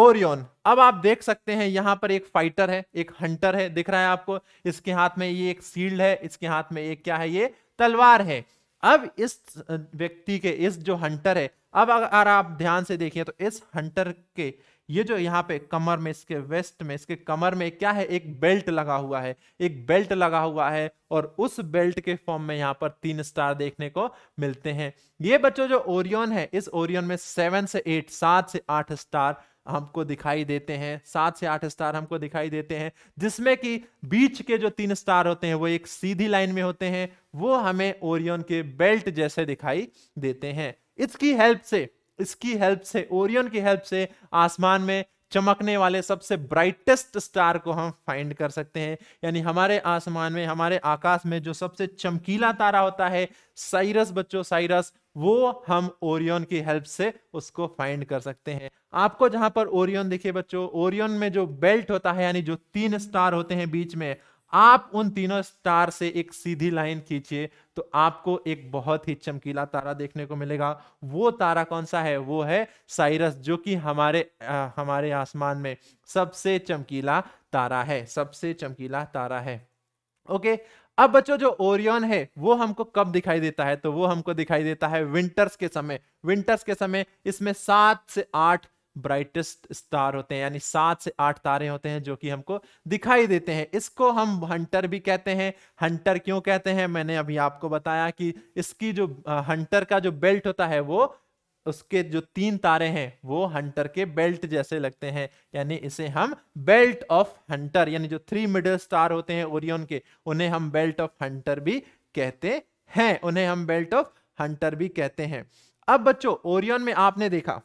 ओरियन अब आप देख सकते हैं यहां पर एक फाइटर है एक हंटर है दिख रहा है आपको इसके हाथ में ये एक सील्ड है इसके हाथ में एक क्या है ये तलवार है अब इस व्यक्ति के इस जो हंटर है अब अगर आप ध्यान से देखिए तो इस हंटर के ये जो यहाँ पे कमर में इसके वेस्ट में इसके कमर में क्या है एक बेल्ट लगा हुआ है एक बेल्ट लगा हुआ है और उस बेल्ट के फॉर्म में यहाँ पर तीन स्टार देखने को मिलते हैं ये बच्चों जो ओरियन है इस ओरियन में सेवन से एट सात से आठ स्टार हमको दिखाई देते हैं सात से आठ स्टार हमको दिखाई देते हैं जिसमें कि बीच के जो तीन स्टार होते हैं वो एक सीधी लाइन में होते हैं वो हमें ओरियन के बेल्ट जैसे दिखाई देते हैं इसकी हेल्प से इसकी हेल्प से ओरियन की हेल्प से आसमान में चमकने वाले सबसे ब्राइटेस्ट स्टार को हम फाइंड कर सकते हैं यानी हमारे आसमान में हमारे आकाश में जो सबसे चमकीला तारा होता है साइरस बच्चों साइरस वो हम ओरियन की हेल्प से उसको फाइंड कर सकते हैं आपको जहां पर ओरियन दिखे बच्चों ओरियन में जो बेल्ट होता है यानी जो तीन स्टार होते हैं बीच में आप उन तीनों स्टार से एक सीधी लाइन खींचिए तो आपको एक बहुत ही चमकीला तारा देखने को मिलेगा वो तारा कौन सा है वो है साइरस जो कि हमारे आ, हमारे आसमान में सबसे चमकीला तारा है सबसे चमकीला तारा है ओके अब बच्चों जो ओरियन है वो हमको कब दिखाई देता है तो वो हमको दिखाई देता है विंटर्स के समय विंटर्स के समय इसमें सात से आठ ब्राइटेस्ट स्टार होते हैं यानी सात से आठ तारे होते हैं जो कि हमको दिखाई देते हैं इसको हम हंटर भी कहते हैं हंटर क्यों कहते हैं मैंने अभी आपको बताया कि इसकी जो हंटर का जो बेल्ट होता है वो उसके जो तीन तारे हैं वो हंटर के बेल्ट जैसे लगते हैं यानी इसे हम बेल्ट ऑफ हंटर यानी जो थ्री मिडल स्टार होते हैं ओरियन के उन्हें हम बेल्ट ऑफ हंटर भी कहते हैं उन्हें हम बेल्ट ऑफ हंटर भी कहते हैं अब बच्चों ओरियन में आपने देखा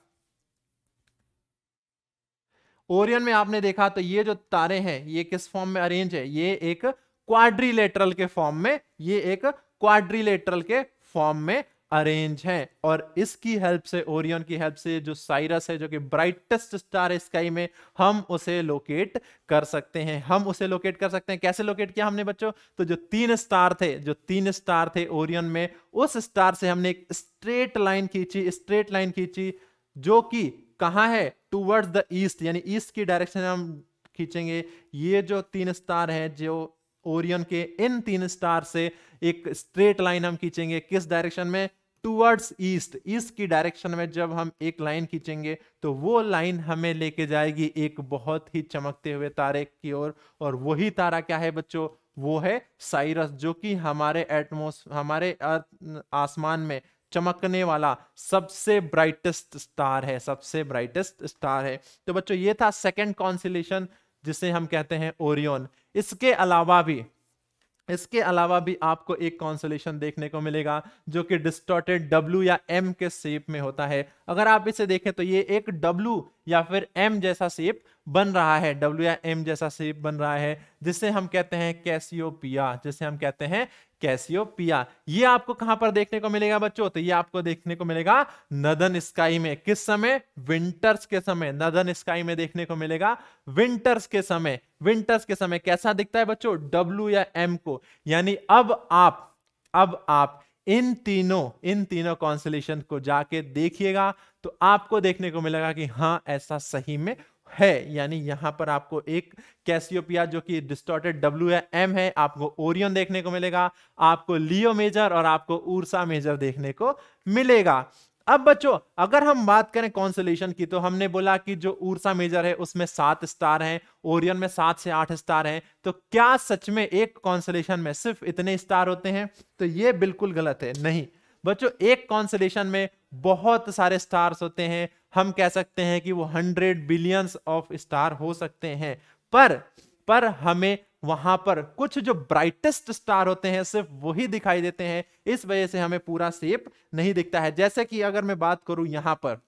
ओरियन में आपने देखा तो ये जो तारे हैं ये किस फॉर्म में अरेंज है ये एक क्वाड्रिलेटरल के फॉर्म में ये एक क्वाड्रिलेटरल के फॉर्म में अरेंज है और इसकी हेल्प से ओरियन की हेल्प से जो साइरस है जो कि ब्राइटेस्ट स्टार है स्काई में हम उसे लोकेट कर सकते हैं हम उसे लोकेट कर सकते हैं कैसे लोकेट किया हमने बच्चों तो जो तीन स्टार थे जो तीन स्टार थे ओरियन में उस स्टार से हमने एक स्ट्रेट लाइन खींची स्ट्रेट लाइन खींची जो कि कहाँ है टूवर्ड्स द ईस्ट यानी ईस्ट की डायरेक्शन हम खींचेंगे ये जो तीन स्टार है जो ओरियन के इन तीन स्टार से एक स्ट्रेट लाइन हम खींचेंगे किस डायरेक्शन में टूवर्ड्स ईस्ट ईस्ट की डायरेक्शन में जब हम एक लाइन खींचेंगे तो वो लाइन हमें लेके जाएगी एक बहुत ही चमकते हुए तारे की ओर और, और वही तारा क्या है बच्चों वो है साइरस जो कि हमारे एटमोस हमारे आसमान में चमकने वाला सबसे ब्राइटेस्ट स्टार है सबसे ब्राइटेस्ट स्टार है तो बच्चों ये था सेकेंड कॉन्सिलेशन जिसे हम कहते हैं ओरियन इसके अलावा भी इसके अलावा भी आपको एक कॉन्सोलेशन देखने को मिलेगा जो कि डिस्टोटेड डब्लू या एम के शेप में होता है अगर आप इसे देखें तो ये एक डब्लू या फिर एम जैसा शेप बन रहा है डब्ल्यू या एम जैसा शेप बन रहा है जिसे हम कहते हैं कैसियोपिया जिसे हम कहते हैं कैसियोपिया ये आपको कहां पर देखने को मिलेगा बच्चों तो ये आपको देखने को मिलेगा नदन स्काई में किस समय विंटर्स के समय नदन स्काई में देखने को मिलेगा विंटर्स के समय विंटर्स के समय कैसा दिखता है बच्चों डब्ल्यू या एम को यानी अब आप अब आप इन तीनों इन तीनों कॉन्सलेशन को जाके देखिएगा तो आपको देखने को मिलेगा कि हाँ ऐसा सही में है यानी यहाँ पर आपको एक कैसियोपिया जो कि डिस्टोर्टेड डब्ल्यू एम है आपको ओरियन देखने को मिलेगा आपको लियो मेजर और आपको ऊर्सा मेजर देखने को मिलेगा अब बच्चों अगर हम बात करें कॉन्सोलेशन की तो हमने बोला कि जो ऊर्सा मेजर है उसमें सात स्टार हैं ओरियन में सात से आठ स्टार हैं तो क्या सच में एक कॉन्सोलेशन में सिर्फ इतने स्टार होते हैं तो ये बिल्कुल गलत है नहीं बच्चों एक कॉन्सोलेशन में बहुत सारे स्टार्स होते हैं हम कह सकते हैं कि वो हंड्रेड बिलियंस ऑफ स्टार हो सकते हैं पर पर हमें वहां पर कुछ जो ब्राइटेस्ट स्टार होते हैं सिर्फ वही दिखाई देते हैं इस वजह से हमें पूरा सेप नहीं दिखता है जैसे कि अगर मैं बात करूं यहां पर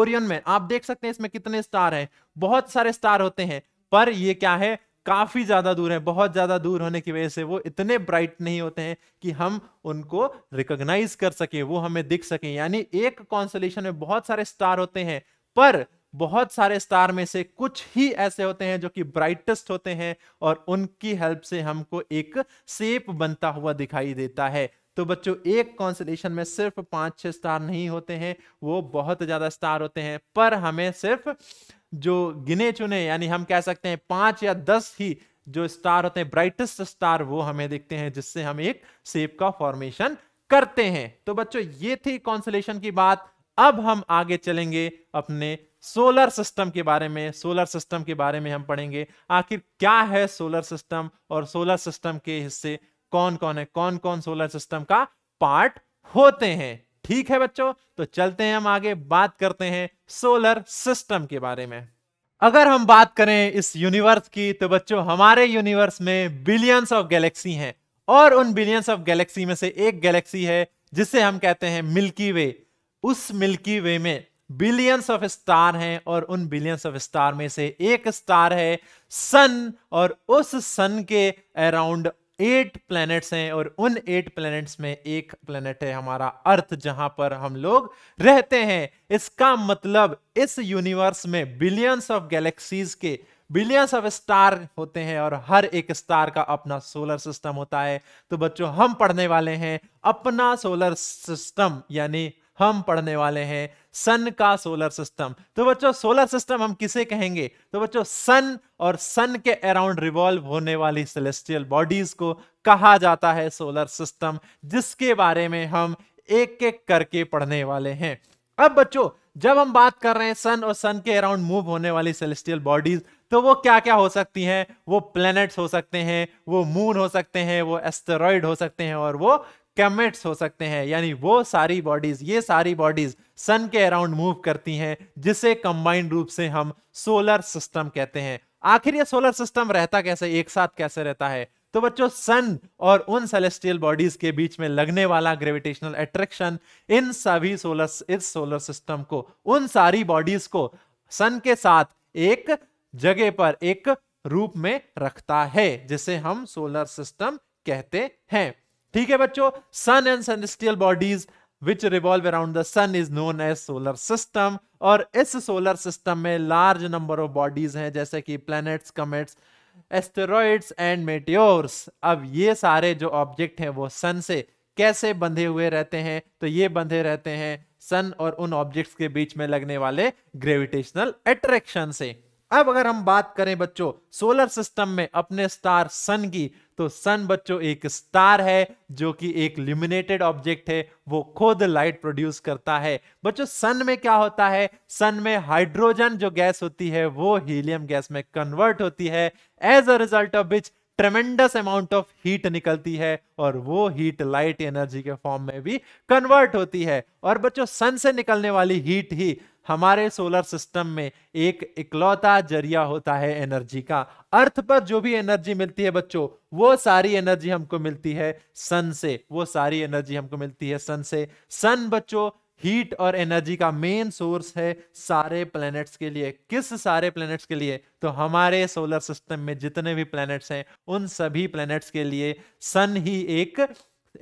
ओरियन में आप देख सकते हैं इसमें कितने स्टार हैं बहुत सारे स्टार होते हैं पर ये क्या है काफ़ी ज़्यादा दूर है बहुत ज़्यादा दूर होने की वजह से वो इतने ब्राइट नहीं होते हैं कि हम उनको रिकॉग्नाइज कर सके वो हमें दिख सके यानी एक कॉन्सलेशन में बहुत सारे स्टार होते हैं पर बहुत सारे स्टार में से कुछ ही ऐसे होते हैं जो कि ब्राइटेस्ट होते हैं और उनकी हेल्प से हमको एक सेप बनता हुआ दिखाई देता है तो बच्चों एक कॉन्सलेशन में सिर्फ पांच छह स्टार नहीं होते हैं वो बहुत ज्यादा स्टार होते हैं पर हमें सिर्फ जो गिने चुने यानी हम कह सकते हैं पांच या दस ही जो स्टार होते हैं ब्राइटेस्ट स्टार वो हमें दिखते हैं जिससे हम एक सेप का फॉर्मेशन करते हैं तो बच्चों ये थी कॉन्सलेशन की बात अब हम आगे चलेंगे अपने सोलर सिस्टम के बारे में सोलर सिस्टम के बारे में हम पढ़ेंगे आखिर क्या है सोलर सिस्टम और सोलर सिस्टम के हिस्से कौन कौन है कौन कौन सोलर सिस्टम का पार्ट होते हैं ठीक है बच्चों तो चलते हैं हम आगे बात करते हैं सोलर सिस्टम के बारे में अगर हम बात करें इस यूनिवर्स की तो बच्चों हमारे यूनिवर्स में बिलियंस ऑफ गैलेक्सी हैं और उन बिलियंस ऑफ गैलेक्सी में से एक गैलेक्सी है जिसे हम कहते हैं मिल्की वे उस मिल्की वे में बिलियंस ऑफ स्टार हैं और उन बिलियंस ऑफ स्टार में से एक स्टार है सन और उस सन के अराउंड एट प्लैनेट्स हैं और उन एट प्लैनेट्स में एक प्लैनेट है हमारा अर्थ जहां पर हम लोग रहते हैं इसका मतलब इस यूनिवर्स में बिलियंस ऑफ गैलेक्सीज के बिलियंस ऑफ स्टार होते हैं और हर एक स्टार का अपना सोलर सिस्टम होता है तो बच्चों हम पढ़ने वाले हैं अपना सोलर सिस्टम यानी हम पढ़ने वाले हैं सन का सोलर सिस्टम तो बच्चों सोलर सिस्टम हम किसे कहेंगे तो बच्चों सन और सन के अराउंड रिवॉल्व होने वाली सेलेस्टियल बॉडीज को कहा जाता है सोलर सिस्टम जिसके बारे में हम एक एक करके पढ़ने वाले हैं अब बच्चों जब हम बात कर रहे हैं सन और सन के अराउंड मूव होने वाली सेलेस्टियल बॉडीज तो वो क्या क्या हो सकती हैं वो प्लैनेट्स हो सकते हैं वो मून हो सकते हैं वो एस्टेरॉयड हो सकते हैं और वो कैमेट्स हो सकते हैं यानी वो सारी बॉडीज ये सारी बॉडीज सन के अराउंड मूव करती हैं जिसे कंबाइंड रूप से हम सोलर सिस्टम कहते हैं आखिर ये सोलर सिस्टम रहता कैसे एक साथ कैसे रहता है तो बच्चों सन और उन सेलेस्टियल बॉडीज के बीच में लगने वाला ग्रेविटेशनल अट्रैक्शन इन सभी सोलर इस सोलर सिस्टम को उन सारी बॉडीज को सन के साथ एक जगह पर एक रूप में रखता है जिसे हम सोलर सिस्टम कहते हैं ठीक है बच्चों sun and celestial bodies which revolve around the sun is known as solar system और इस सोलर सिस्टम में लार्ज नंबर ऑफ बॉडीज हैं जैसे कि planets comets asteroids and meteors अब ये सारे जो ऑब्जेक्ट हैं वो सन से कैसे बंधे हुए रहते हैं तो ये बंधे रहते हैं सन और उन ऑब्जेक्ट्स के बीच में लगने वाले ग्रेविटेशनल अट्रैक्शन से अब अगर हम बात करें बच्चों सोलर सिस्टम में अपने स्टार सन की तो सन बच्चों एक स्टार है जो कि एक लिमिनेटेड ऑब्जेक्ट है वो खुद लाइट प्रोड्यूस करता है बच्चों सन में क्या होता है सन में हाइड्रोजन जो गैस होती है वो हीलियम गैस में कन्वर्ट होती है as a result of which tremendous amount of heat निकलती है और वो हीट लाइट एनर्जी के फॉर्म में भी कन्वर्ट होती है और बच्चों सन से निकलने वाली हीट ही हमारे सोलर सिस्टम में एक इकलौता जरिया होता है एनर्जी का अर्थ पर जो भी एनर्जी मिलती है बच्चों वो सारी एनर्जी हमको मिलती है सन से वो सारी एनर्जी हमको मिलती है सन से सन बच्चों हीट और एनर्जी का मेन सोर्स है सारे प्लैनेट्स के लिए किस सारे प्लैनेट्स के लिए तो हमारे सोलर सिस्टम में जितने भी प्लैनेट्स हैं उन सभी प्लैनेट्स के लिए सन ही एक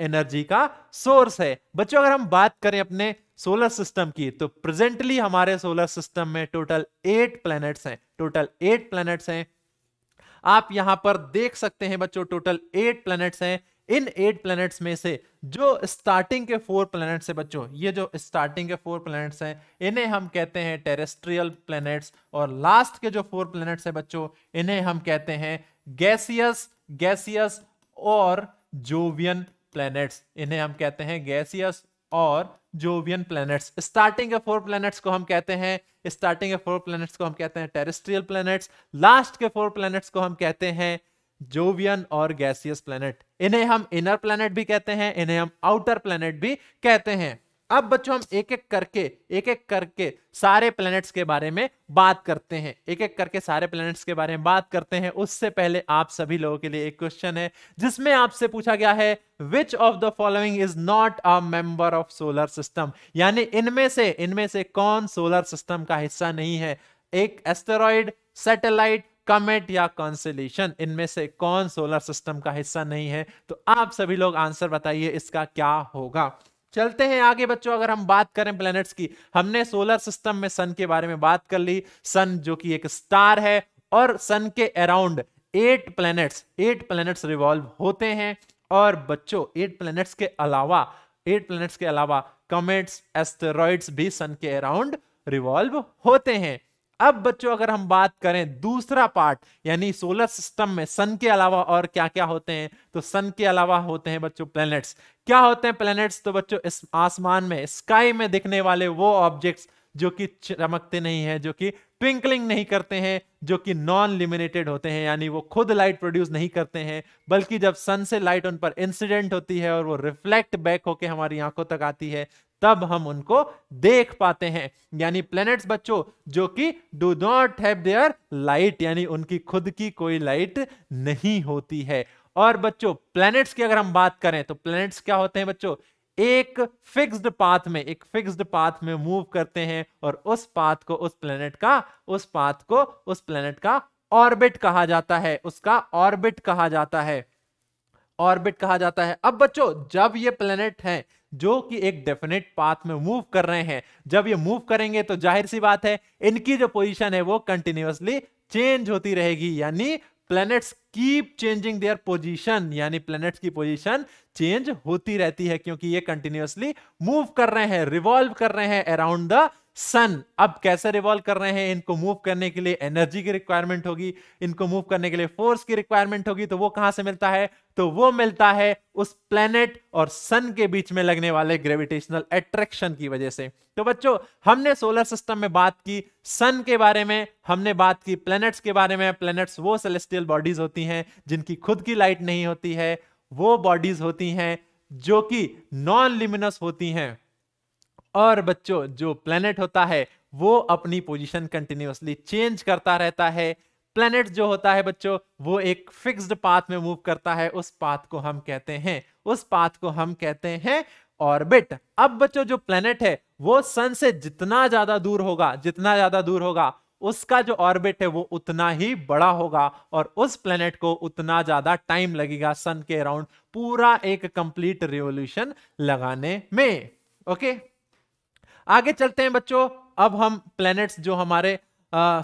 एनर्जी का सोर्स है बच्चों अगर हम बात करें अपने सोलर सिस्टम की तो प्रेजेंटली हमारे सोलर सिस्टम में टोटल एट प्लैनेट्स हैं टोटल एट प्लैनेट्स हैं आप यहां पर देख सकते हैं बच्चों टोटल एट प्लैनेट्स हैं इन एट प्लैनेट्स में से जो स्टार्टिंग के फोर प्लैनेट्स है बच्चों ये जो स्टार्टिंग के फोर प्लैनेट्स हैं इन्हें हम कहते हैं टेरेस्ट्रियल प्लैनेट्स और लास्ट के जो फोर प्लैनेट्स हैं बच्चों इन्हें हम कहते हैं गैसियस गैसियस और जोवियन प्लैनेट्स इन्हें हम कहते हैं गैसियस और Jovian planets starting four planets को हम कहते हैं स्टार्टिंग फोर प्लैनेट्स को हम कहते हैं टेरेस्ट्रियल प्लैनेट्स लास्ट के फोर प्लैनेट्स को हम कहते हैं जोवियन और गैसियस प्लैनेट इन्हें हम इनर प्लैनेट भी कहते हैं इन्हें हम आउटर प्लैनेट भी कहते हैं अब बच्चों हम एक एक करके एक एक करके सारे प्लैनेट्स के बारे में बात करते हैं एक एक करके सारे प्लैनेट्स के बारे में बात करते हैं उससे पहले आप सभी लोगों के लिए एक क्वेश्चन है जिसमें आपसे पूछा गया है which of the following is not a member of solar system यानी इनमें से इनमें से कौन सोलर सिस्टम का हिस्सा नहीं है एक एस्टेरॉइड सेटेलाइट कमेट या कॉन्सिलेशन इनमें से कौन सोलर सिस्टम का हिस्सा नहीं है तो आप सभी लोग आंसर बताइए इसका क्या होगा चलते हैं आगे बच्चों अगर हम बात करें प्लैनेट्स की हमने सोलर सिस्टम में सन के बारे में बात कर ली सन जो कि एक स्टार है और सन के around eight planets eight planets revolve होते हैं और बच्चों एट प्लैनेट्स के अलावा एट प्लैनेट्स के अलावा कमेट्स एस्टेरॉइड्स भी सन के अराउंड रिवॉल्व होते हैं अब बच्चों अगर हम बात करें दूसरा पार्ट यानी सोलर सिस्टम में सन के अलावा और क्या क्या होते हैं तो सन के अलावा होते हैं बच्चों प्लैनेट्स क्या होते हैं प्लैनेट्स तो बच्चों इस आसमान में स्काई में दिखने वाले वो ऑब्जेक्ट्स जो कि चमकते नहीं है जो कि ट्विंकलिंग नहीं करते हैं जो कि नॉन लिमिनेटेड होते हैं यानी वो खुद लाइट प्रोड्यूस नहीं करते हैं बल्कि जब सन से लाइट उन पर इंसिडेंट होती है और वो रिफ्लेक्ट बैक होके हमारी आंखों तक आती है तब हम उनको देख पाते हैं यानी प्लैनेट्स बच्चों जो कि do not have their light यानी उनकी खुद की कोई लाइट नहीं होती है और बच्चों प्लैनेट्स की अगर हम बात करें तो प्लैनेट्स क्या होते हैं बच्चों एक फिक्स्ड पाथ में एक फिक्स्ड पाथ में मूव करते हैं और उस पाथ को उस प्लेनेट का उस पाथ को उस प्लेनेट का ऑर्बिट कहा जाता है उसका ऑर्बिट कहा जाता है ऑर्बिट कहा जाता है अब बच्चों जब ये प्लेनेट है जो कि एक डेफिनेट पाथ में मूव कर रहे हैं जब ये मूव करेंगे तो जाहिर सी बात है इनकी जो पोजीशन है वो कंटिन्यूसली चेंज होती रहेगी यानी planets keep changing their position यानी प्लैनेट्स की पोजीशन चेंज होती रहती है क्योंकि ये कंटिन्यूसली मूव कर रहे हैं रिवॉल्व कर रहे हैं अराउंड द सन अब कैसे रिवॉल्व कर रहे हैं इनको मूव करने के लिए एनर्जी की रिक्वायरमेंट होगी इनको मूव करने के लिए फोर्स की रिक्वायरमेंट होगी तो वो कहां से मिलता है तो वो मिलता है उस प्लेनेट और सन के बीच में लगने वाले ग्रेविटेशनल अट्रैक्शन की वजह से तो बच्चों हमने सोलर सिस्टम में बात की सन के बारे में हमने बात की प्लैनेट्स के बारे में प्लैनेट्स वो सेलेस्टियल बॉडीज होती हैं जिनकी खुद की लाइट नहीं होती है वो बॉडीज होती हैं जो कि नॉन लिमिनस होती हैं और बच्चों जो प्लेनेट होता है वो अपनी पोजीशन कंटिन्यूसली चेंज करता रहता है प्लेनेट जो होता है बच्चों वो एक फिक्स्ड पाथ में मूव करता है उस पाथ को हम कहते हैं उस पाथ को हम कहते हैं ऑर्बिट अब बच्चों जो प्लेनेट है वो सन से जितना ज्यादा दूर होगा जितना ज्यादा दूर होगा उसका जो ऑर्बिट है वो उतना ही बड़ा होगा और उस प्लेनेट को उतना ज्यादा टाइम लगेगा सन के अराउंड पूरा एक कंप्लीट रिवोल्यूशन लगाने में ओके okay? आगे चलते हैं बच्चों अब हम प्लैनेट्स जो हमारे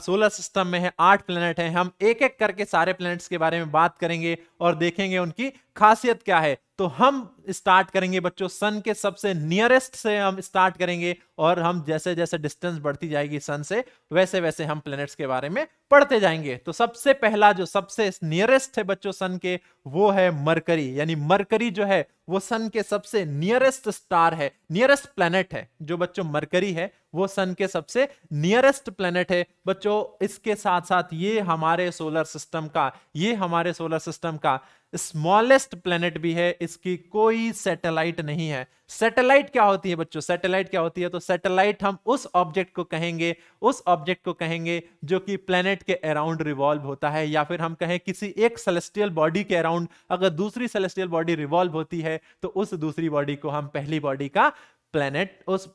सोलर सिस्टम में है आठ प्लैनेट हैं हम एक एक करके सारे प्लैनेट्स के बारे में बात करेंगे और देखेंगे उनकी खासियत क्या है तो हम स्टार्ट करेंगे बच्चों सन के सबसे नियरेस्ट से हम स्टार्ट करेंगे और हम जैसे जैसे डिस्टेंस बढ़ती जाएगी सन से वैसे वैसे हम प्लैनेट्स के बारे में पढ़ते जाएंगे तो सबसे पहला जो सबसे नियरेस्ट है बच्चों सन के वो है मरकरी यानी मरकरी जो है वो सन के सबसे नियरेस्ट स्टार है नियरेस्ट प्लेनेट है जो बच्चों मरकरी है वो सन के सबसे नियरेस्ट प्लेनेट है बच्चों इसके साथ साथ ये हमारे सोलर सिस्टम का ये हमारे सोलर सिस्टम का स्मॉलेस्ट प्लेनेट भी है इसकी कोई सैटेलाइट नहीं है सैटेलाइट क्या होती है बच्चों सैटेलाइट क्या होती है तो सैटेलाइट हम उस ऑब्जेक्ट को कहेंगे उस ऑब्जेक्ट को कहेंगे जो कि प्लेनेट के अराउंड रिवॉल्व होता है या फिर हम कहें किसी एक सेलेस्टियल बॉडी के अराउंड अगर दूसरी सेलेस्टियल बॉडी रिवॉल्व होती है तो उस दूसरी बॉडी को हम पहली बॉडी का प्लेनेट उस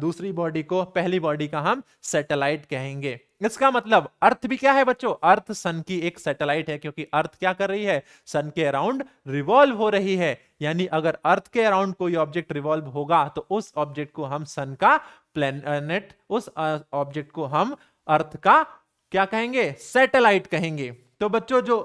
दूसरी बॉडी को पहली बॉडी का हम सैटेलाइट कहेंगे इसका मतलब अर्थ भी क्या है बच्चों अर्थ सन की एक सैटेलाइट है क्योंकि अर्थ क्या कर रही है सन के अराउंड रिवॉल्व हो रही है यानी अगर अर्थ के अराउंड कोई ऑब्जेक्ट रिवॉल्व होगा तो उस ऑब्जेक्ट को हम सन का प्लेनेट उस ऑब्जेक्ट को हम अर्थ का क्या कहेंगे सैटेलाइट कहेंगे तो बच्चों जो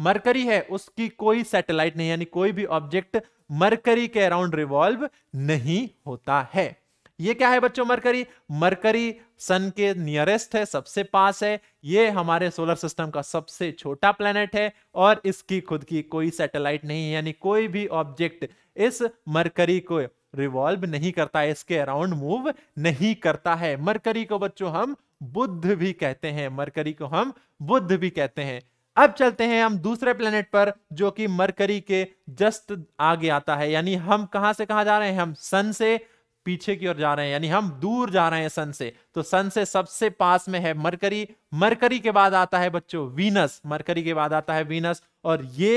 मरकरी है उसकी कोई सैटेलाइट नहीं यानी कोई भी ऑब्जेक्ट मरकरी के अराउंड रिवॉल्व नहीं होता है ये क्या है बच्चों मरकरी मरकरी सन के नियरेस्ट है सबसे पास है ये हमारे सोलर सिस्टम का सबसे छोटा प्लेनेट है और इसकी खुद की कोई सैटेलाइट नहीं है यानी कोई भी ऑब्जेक्ट इस मरकरी को रिवॉल्व नहीं करता इसके अराउंड मूव नहीं करता है मरकरी को बच्चों हम बुद्ध भी कहते हैं मरकरी को हम बुद्ध भी कहते हैं अब चलते हैं हम दूसरे प्लेनेट पर जो कि मरकरी के जस्ट आगे आता है यानी हम कहां से कहां जा रहे हैं हम सन से पीछे की ओर जा रहे हैं यानी हम दूर जा रहे हैं सन से तो सन से सबसे पास में है मरकरी मरकरी के बाद आता है बच्चों वीनस मरकरी के बाद आता है वीनस और ये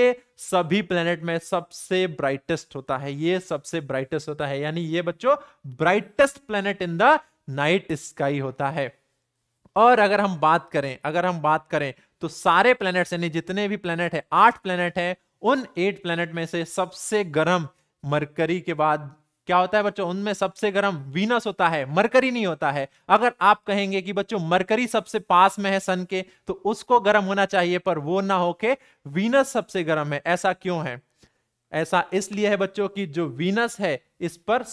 सभी प्लेनेट में सबसे ब्राइटेस्ट होता है ये सबसे ब्राइटेस्ट होता है यानी ये बच्चों brightest planet in the night sky होता है और अगर हम बात करें अगर हम बात करें तो सारे प्लेनेट्स यानी जितने भी प्लेनेट है आठ प्लेनेट है उन एट प्लेनेट में से सबसे गर्म मरकरी के बाद क्या होता है बच्चों उनमें सबसे गर्म वीनस होता है मरकरी नहीं होता है अगर आप कहेंगे कि बच्चों मरकरी सबसे पास में है सन के तो उसको गर्म होना चाहिए पर वो ना होके वीनस सबसे गर्म है ऐसा क्यों है ऐसा इसलिए है बच्चों की जो वीनस है इस पर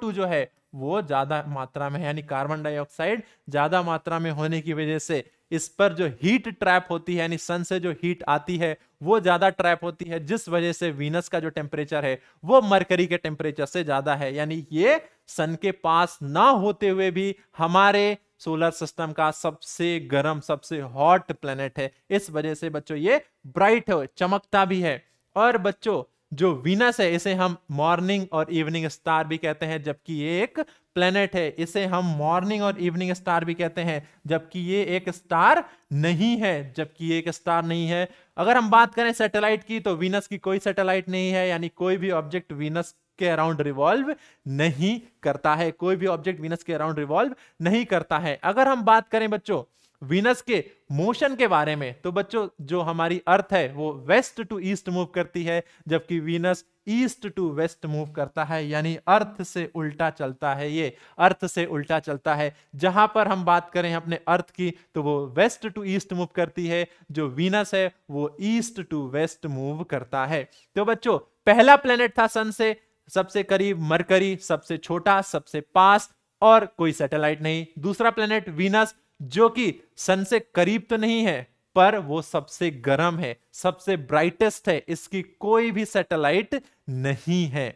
टू जो है वो ज्यादा मात्रा में है यानी कार्बन डाइऑक्साइड ज्यादा मात्रा में होने की वजह से इस पर जो हीट ट्रैप होती है यानी सन से जो हीट आती है वो ज्यादा ट्रैप होती है जिस वजह से वीनस का जो टेम्परेचर है वो मरकरी के टेम्परेचर से ज्यादा है यानी ये सन के पास ना होते हुए भी हमारे सोलर सिस्टम का सबसे गर्म सबसे हॉट प्लेनेट है इस वजह से बच्चों ये ब्राइट है चमकता भी है और बच्चों जो वीनस है इसे हम मॉर्निंग और इवनिंग स्टार भी कहते हैं जबकि ये एक प्लेनेट है इसे हम मॉर्निंग और इवनिंग स्टार भी कहते हैं जबकि ये एक स्टार नहीं है जबकि ये एक स्टार नहीं है अगर हम बात करें सैटेलाइट की तो वीनस की कोई सैटेलाइट नहीं है यानी कोई भी ऑब्जेक्ट वीनस के अराउंड रिवॉल्व नहीं करता है कोई भी ऑब्जेक्ट वीनस के अराउंड रिवॉल्व नहीं करता है अगर हम बात करें बच्चों वीनस के मोशन के बारे में तो बच्चों जो हमारी अर्थ है वो वेस्ट टू ईस्ट मूव करती है जबकि Venus east to west move करता है यानी अर्थ से उल्टा चलता है ये अर्थ से उल्टा चलता है जहां पर हम बात करें अपने अर्थ की तो वो वेस्ट टू ईस्ट मूव करती है जो वीनस है वो ईस्ट टू वेस्ट मूव करता है तो बच्चों पहला प्लेनेट था सन से सबसे करीब मरकरी सबसे छोटा सबसे पास और कोई सैटेलाइट नहीं दूसरा प्लेनेट वीनस जो कि सन से करीब तो नहीं है पर वो सबसे गर्म है सबसे ब्राइटेस्ट है इसकी कोई भी सैटेलाइट नहीं है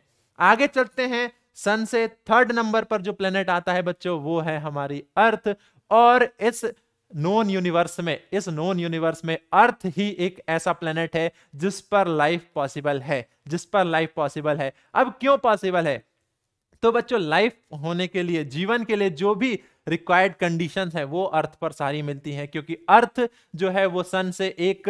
आगे चलते हैं सन से थर्ड नंबर पर जो प्लेनेट आता है बच्चों वो है हमारी अर्थ और इस नॉन यूनिवर्स में इस नॉन यूनिवर्स में अर्थ ही एक ऐसा प्लेनेट है जिस पर लाइफ पॉसिबल है जिस पर लाइफ पॉसिबल है अब क्यों पॉसिबल है तो बच्चों लाइफ होने के लिए जीवन के लिए जो भी रिक्वायर्ड कंडीशंस है वो अर्थ पर सारी मिलती हैं क्योंकि अर्थ जो है वो सन से एक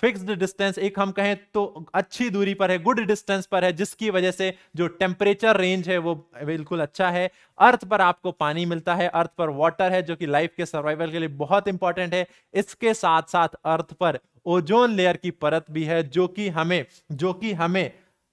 फिक्स्ड uh, डिस्टेंस एक हम कहें तो अच्छी दूरी पर है गुड डिस्टेंस पर है जिसकी वजह से जो टेम्परेचर रेंज है वो बिल्कुल अच्छा है अर्थ पर आपको पानी मिलता है अर्थ पर वाटर है जो कि लाइफ के सर्वाइवल के लिए बहुत इंपॉर्टेंट है इसके साथ साथ अर्थ पर ओजोन लेयर की परत भी है जो कि हमें जो कि हमें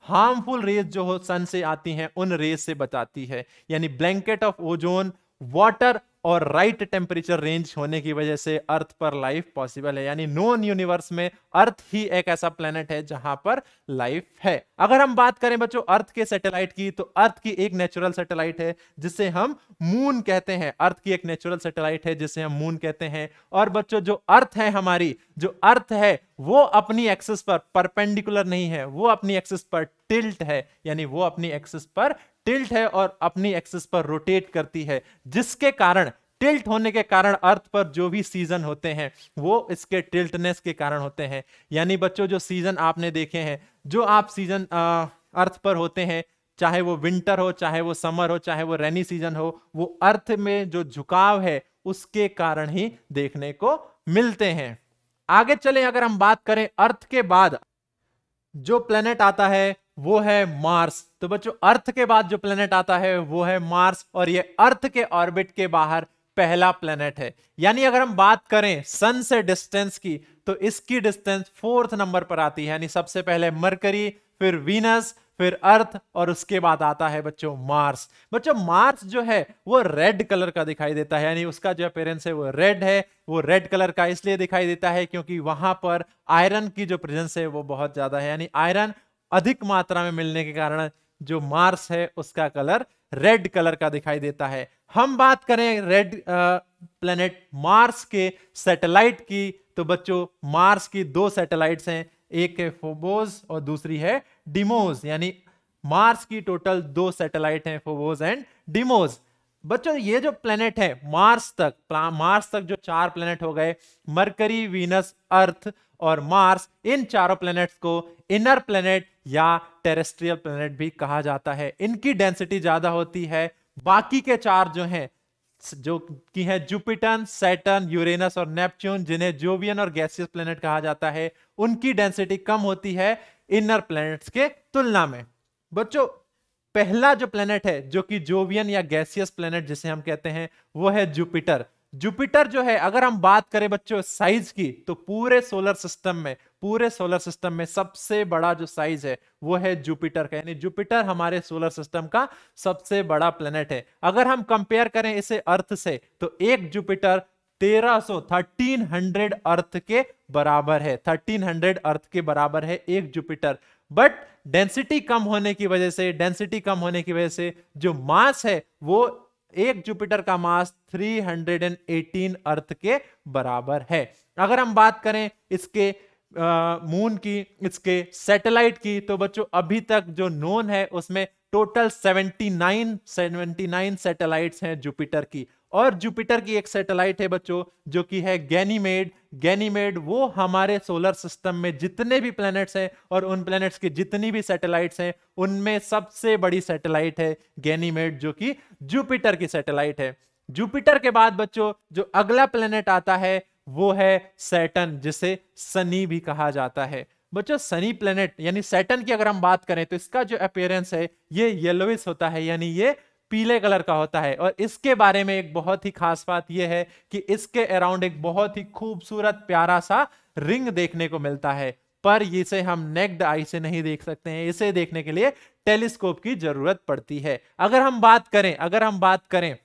हार्मफुल रेस जो हो सन से आती हैं उन रेस से बचाती है यानी ब्लैंकेट ऑफ ओजोन वाटर और राइट टेम्परेचर रेंज होने की वजह से अर्थ पर लाइफ पॉसिबल है यानी नोन यूनिवर्स में अर्थ ही एक ऐसा प्लेनेट है जहां पर लाइफ है अगर हम बात करें बच्चों अर्थ के सैटेलाइट की तो अर्थ की एक नेचुरल सैटेलाइट है जिसे हम मून कहते हैं अर्थ की एक नेचुरल सैटेलाइट है जिसे हम मून कहते हैं और बच्चों जो अर्थ है हमारी जो अर्थ है वो अपनी एक्सिस पर परपेंडिकुलर नहीं है वो अपनी एक्सिस पर टिल्ट है यानी वो अपनी एक्सिस पर टिल्ट है और अपनी एक्सिस पर रोटेट करती है जिसके कारण टिल्ट होने के कारण अर्थ पर जो भी सीजन होते हैं वो इसके टिल्टनेस के कारण होते हैं यानी बच्चों जो सीजन आपने देखे हैं जो आप सीजन अर्थ पर होते हैं चाहे वो विंटर हो चाहे वो समर हो चाहे वो रेनी सीजन हो वो अर्थ में जो झुकाव है उसके कारण ही देखने को मिलते हैं आगे चले अगर हम बात करें अर्थ के बाद जो प्लेनेट आता है वो है मार्स तो बच्चों अर्थ के बाद जो प्लेनेट आता है वो है मार्स और ये अर्थ के ऑर्बिट के बाहर पहला प्लेनेट है यानी अगर हम बात करें सन से डिस्टेंस की तो इसकी डिस्टेंस फोर्थ नंबर पर आती है यानी सबसे पहले मरकरी फिर वीनस फिर अर्थ और उसके बाद आता है बच्चों मार्स बच्चों मार्स जो है वो रेड कलर का दिखाई देता है यानी उसका जो अपेरेंस है वो रेड है वो रेड कलर का इसलिए दिखाई देता है क्योंकि वहां पर आयरन की जो प्रेजेंस है वो बहुत ज्यादा है यानी आयरन अधिक मात्रा में मिलने के कारण जो मार्स है उसका कलर रेड कलर का दिखाई देता है हम बात करें रेड प्लेनेट मार्स के सैटेलाइट की तो बच्चों मार्स की दो सैटेलाइट्स हैं एक है फोबोज और दूसरी है डिमोज यानी मार्स की टोटल दो सैटेलाइट हैं फोबोज एंड डिमोज बच्चों ये जो प्लेनेट है मार्स तक मार्स तक जो चार प्लेनेट हो गए मरकरी वीनस अर्थ और मार्स इन चारों प्लेनेट्स को इनर प्लेनेट या टेरेस्ट्रियल प्लेनेट भी कहा जाता है इनकी डेंसिटी ज्यादा होती है बाकी के चार जो हैं जो की है जुपिटर सैटर्न यूरेनस और नेपच्यून जिन्हें जोवियन और गैसियस प्लेनेट कहा जाता है उनकी डेंसिटी कम होती है इनर प्लेनेट के तुलना में बच्चों पहला जो प्लेनेट है जो कि जोवियन या गैसियस प्लेनेट जिसे हम कहते हैं वो है जुपिटर जुपिटर जो है अगर हम बात करें बच्चों साइज की तो पूरे सोलर सिस्टम में पूरे सोलर सिस्टम में सबसे बड़ा जो साइज है वो है जुपिटर का यानी जुपिटर हमारे सोलर सिस्टम का सबसे बड़ा प्लेनेट है अगर हम कंपेयर करें इसे अर्थ से तो एक जुपिटर 1300 1300 अर्थ के बराबर है 1300 अर्थ के बराबर है एक जुपिटर बट डेंसिटी कम होने की वजह से डेंसिटी कम होने की वजह से जो मास है वो एक जुपिटर का मास 318 अर्थ के बराबर है अगर हम बात करें इसके मून की इसके सैटेलाइट की तो बच्चों अभी तक जो नोन है उसमें टोटल 79 79 सैटेलाइट्स हैं जुपिटर की और जुपिटर की एक सैटेलाइट है बच्चों जो कि है गैनीमेड गैनीमेड वो हमारे सोलर सिस्टम में जितने भी प्लैनेट्स हैं और उन प्लैनेट्स की जितनी भी सैटेलाइट्स हैं उनमें सबसे बड़ी सैटेलाइट है गैनीमेड जो कि जुपिटर की सैटेलाइट है जुपिटर के बाद बच्चों जो अगला प्लेनेट आता है वो है सैटन जिसे सनी भी कहा जाता है बच्चों सनी प्लेनेट यानी सैटन की अगर हम बात करें तो इसका जो अपेयरेंस है ये येलोइस होता है यानी ये पीले कलर का होता है और इसके बारे में एक बहुत ही खास बात यह है कि इसके अराउंड एक बहुत ही खूबसूरत प्यारा सा रिंग देखने को मिलता है पर इसे हम नेक्ड आई से नहीं देख सकते हैं इसे देखने के लिए टेलीस्कोप की जरूरत पड़ती है अगर हम बात करें अगर हम बात करें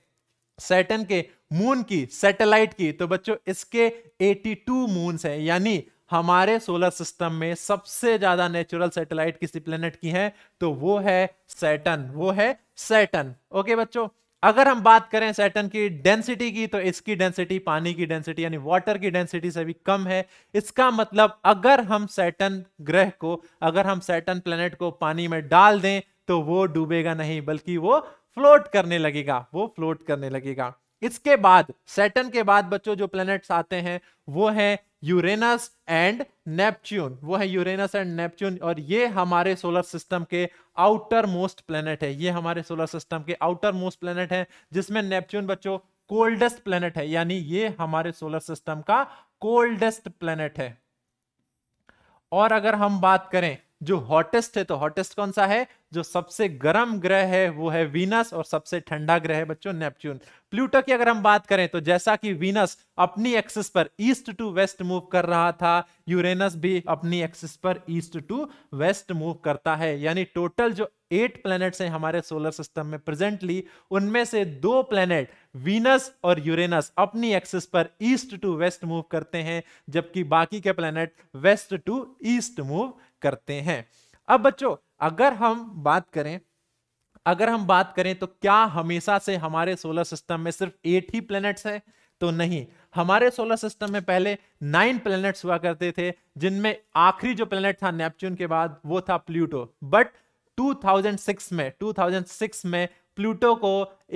सैटन के मून की सैटेलाइट की तो बच्चों इसके 82 मून्स हैं यानी हमारे सोलर सिस्टम में सबसे ज्यादा नेचुरल सैटेलाइट किसी प्लेनेट की है तो वो है सैटन वो है सैटन ओके बच्चों अगर हम बात करें सैटन की डेंसिटी की तो इसकी डेंसिटी पानी की डेंसिटी यानी वाटर की डेंसिटी से भी कम है इसका मतलब अगर हम सैटन ग्रह को अगर हम सैटन प्लेनेट को पानी में डाल दें तो वो डूबेगा नहीं बल्कि वो फ्लोट करने लगेगा वो फ्लोट करने लगेगा इसके बाद सेटन के बाद बच्चों जो प्लैनेट्स आते हैं वो है यूरेनस एंड नेपच्यून वो है यूरेनस एंड नेपच्यून और ये हमारे सोलर सिस्टम के आउटर मोस्ट प्लेनेट है ये हमारे सोलर सिस्टम के आउटर मोस्ट प्लेनेट है जिसमें नेपच्यून बच्चों कोल्डेस्ट प्लेनेट है यानी ये हमारे सोलर सिस्टम का कोल्डेस्ट प्लेनेट है और अगर हम बात करें जो हॉटेस्ट है तो हॉटेस्ट कौन सा है जो सबसे गर्म ग्रह है वो है वीनस और सबसे ठंडा ग्रह है बच्चों नेपच्यून प्लूटो की अगर हम बात करें तो जैसा कि वीनस अपनी एक्सिस पर ईस्ट टू वेस्ट मूव कर रहा था यूरेनस भी अपनी एक्सिस पर ईस्ट टू वेस्ट मूव करता है यानी टोटल जो एट प्लैनेट्स हैं हमारे सोलर सिस्टम में प्रेजेंटली उनमें से दो प्लैनेट वीनस और यूरेनस अपनी एक्सिस पर ईस्ट टू वेस्ट मूव करते हैं जबकि बाकी के planet west to east move करते हैं अब बच्चों अगर हम बात करें अगर हम बात करें तो क्या हमेशा से हमारे सोलर सिस्टम में सिर्फ एट ही प्लैनेट्स हैं तो नहीं हमारे सोलर सिस्टम में पहले नाइन प्लैनेट्स हुआ करते थे जिनमें आखिरी जो प्लैनेट था नेपच्यून के बाद वो था प्लूटो बट 2006 में 2006 में प्लूटो को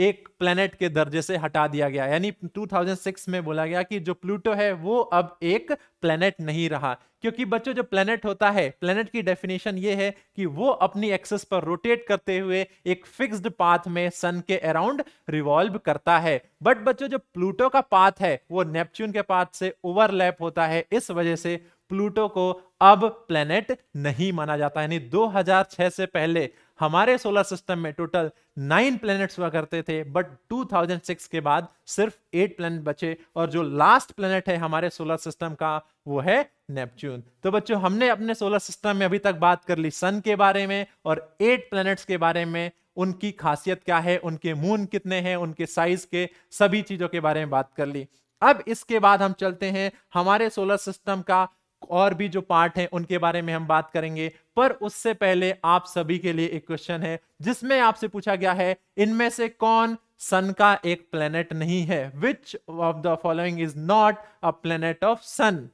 एक प्लेनेट के दर्जे से हटा दिया गया यानी 2006 में बोला गया कि जो प्लूटो है वो अब एक प्लेनेट नहीं रहा क्योंकि बच्चों जो प्लेनेट होता है प्लेनेट की डेफिनेशन ये है कि वो अपनी एक्सेस पर रोटेट करते हुए एक फिक्स्ड पाथ में सन के अराउंड रिवॉल्व करता है बट बच्चों जो प्लूटो का पाथ है वो नेपच्यून के पाथ से ओवरलैप होता है इस वजह से प्लूटो को अब प्लेनेट नहीं माना जाता यानी 2006 से पहले हमारे सोलर सिस्टम में टोटल नाइन प्लैनेट्स हुआ करते थे बट 2006 के बाद सिर्फ एट प्लैनेट बचे और जो लास्ट प्लैनेट है हमारे सोलर सिस्टम का वो है नेपच्यून तो बच्चों हमने अपने सोलर सिस्टम में अभी तक बात कर ली सन के बारे में और एट प्लैनेट्स के बारे में उनकी खासियत क्या है उनके मून कितने हैं उनके साइज के सभी चीजों के बारे में बात कर ली अब इसके बाद हम चलते हैं हमारे सोलर सिस्टम का और भी जो पार्ट हैं उनके बारे में हम बात करेंगे पर उससे पहले आप सभी के लिए एक क्वेश्चन है जिसमें आपसे पूछा गया है इनमें से कौन सन का एक प्लेनेट नहीं है which of the following is not a planet of sun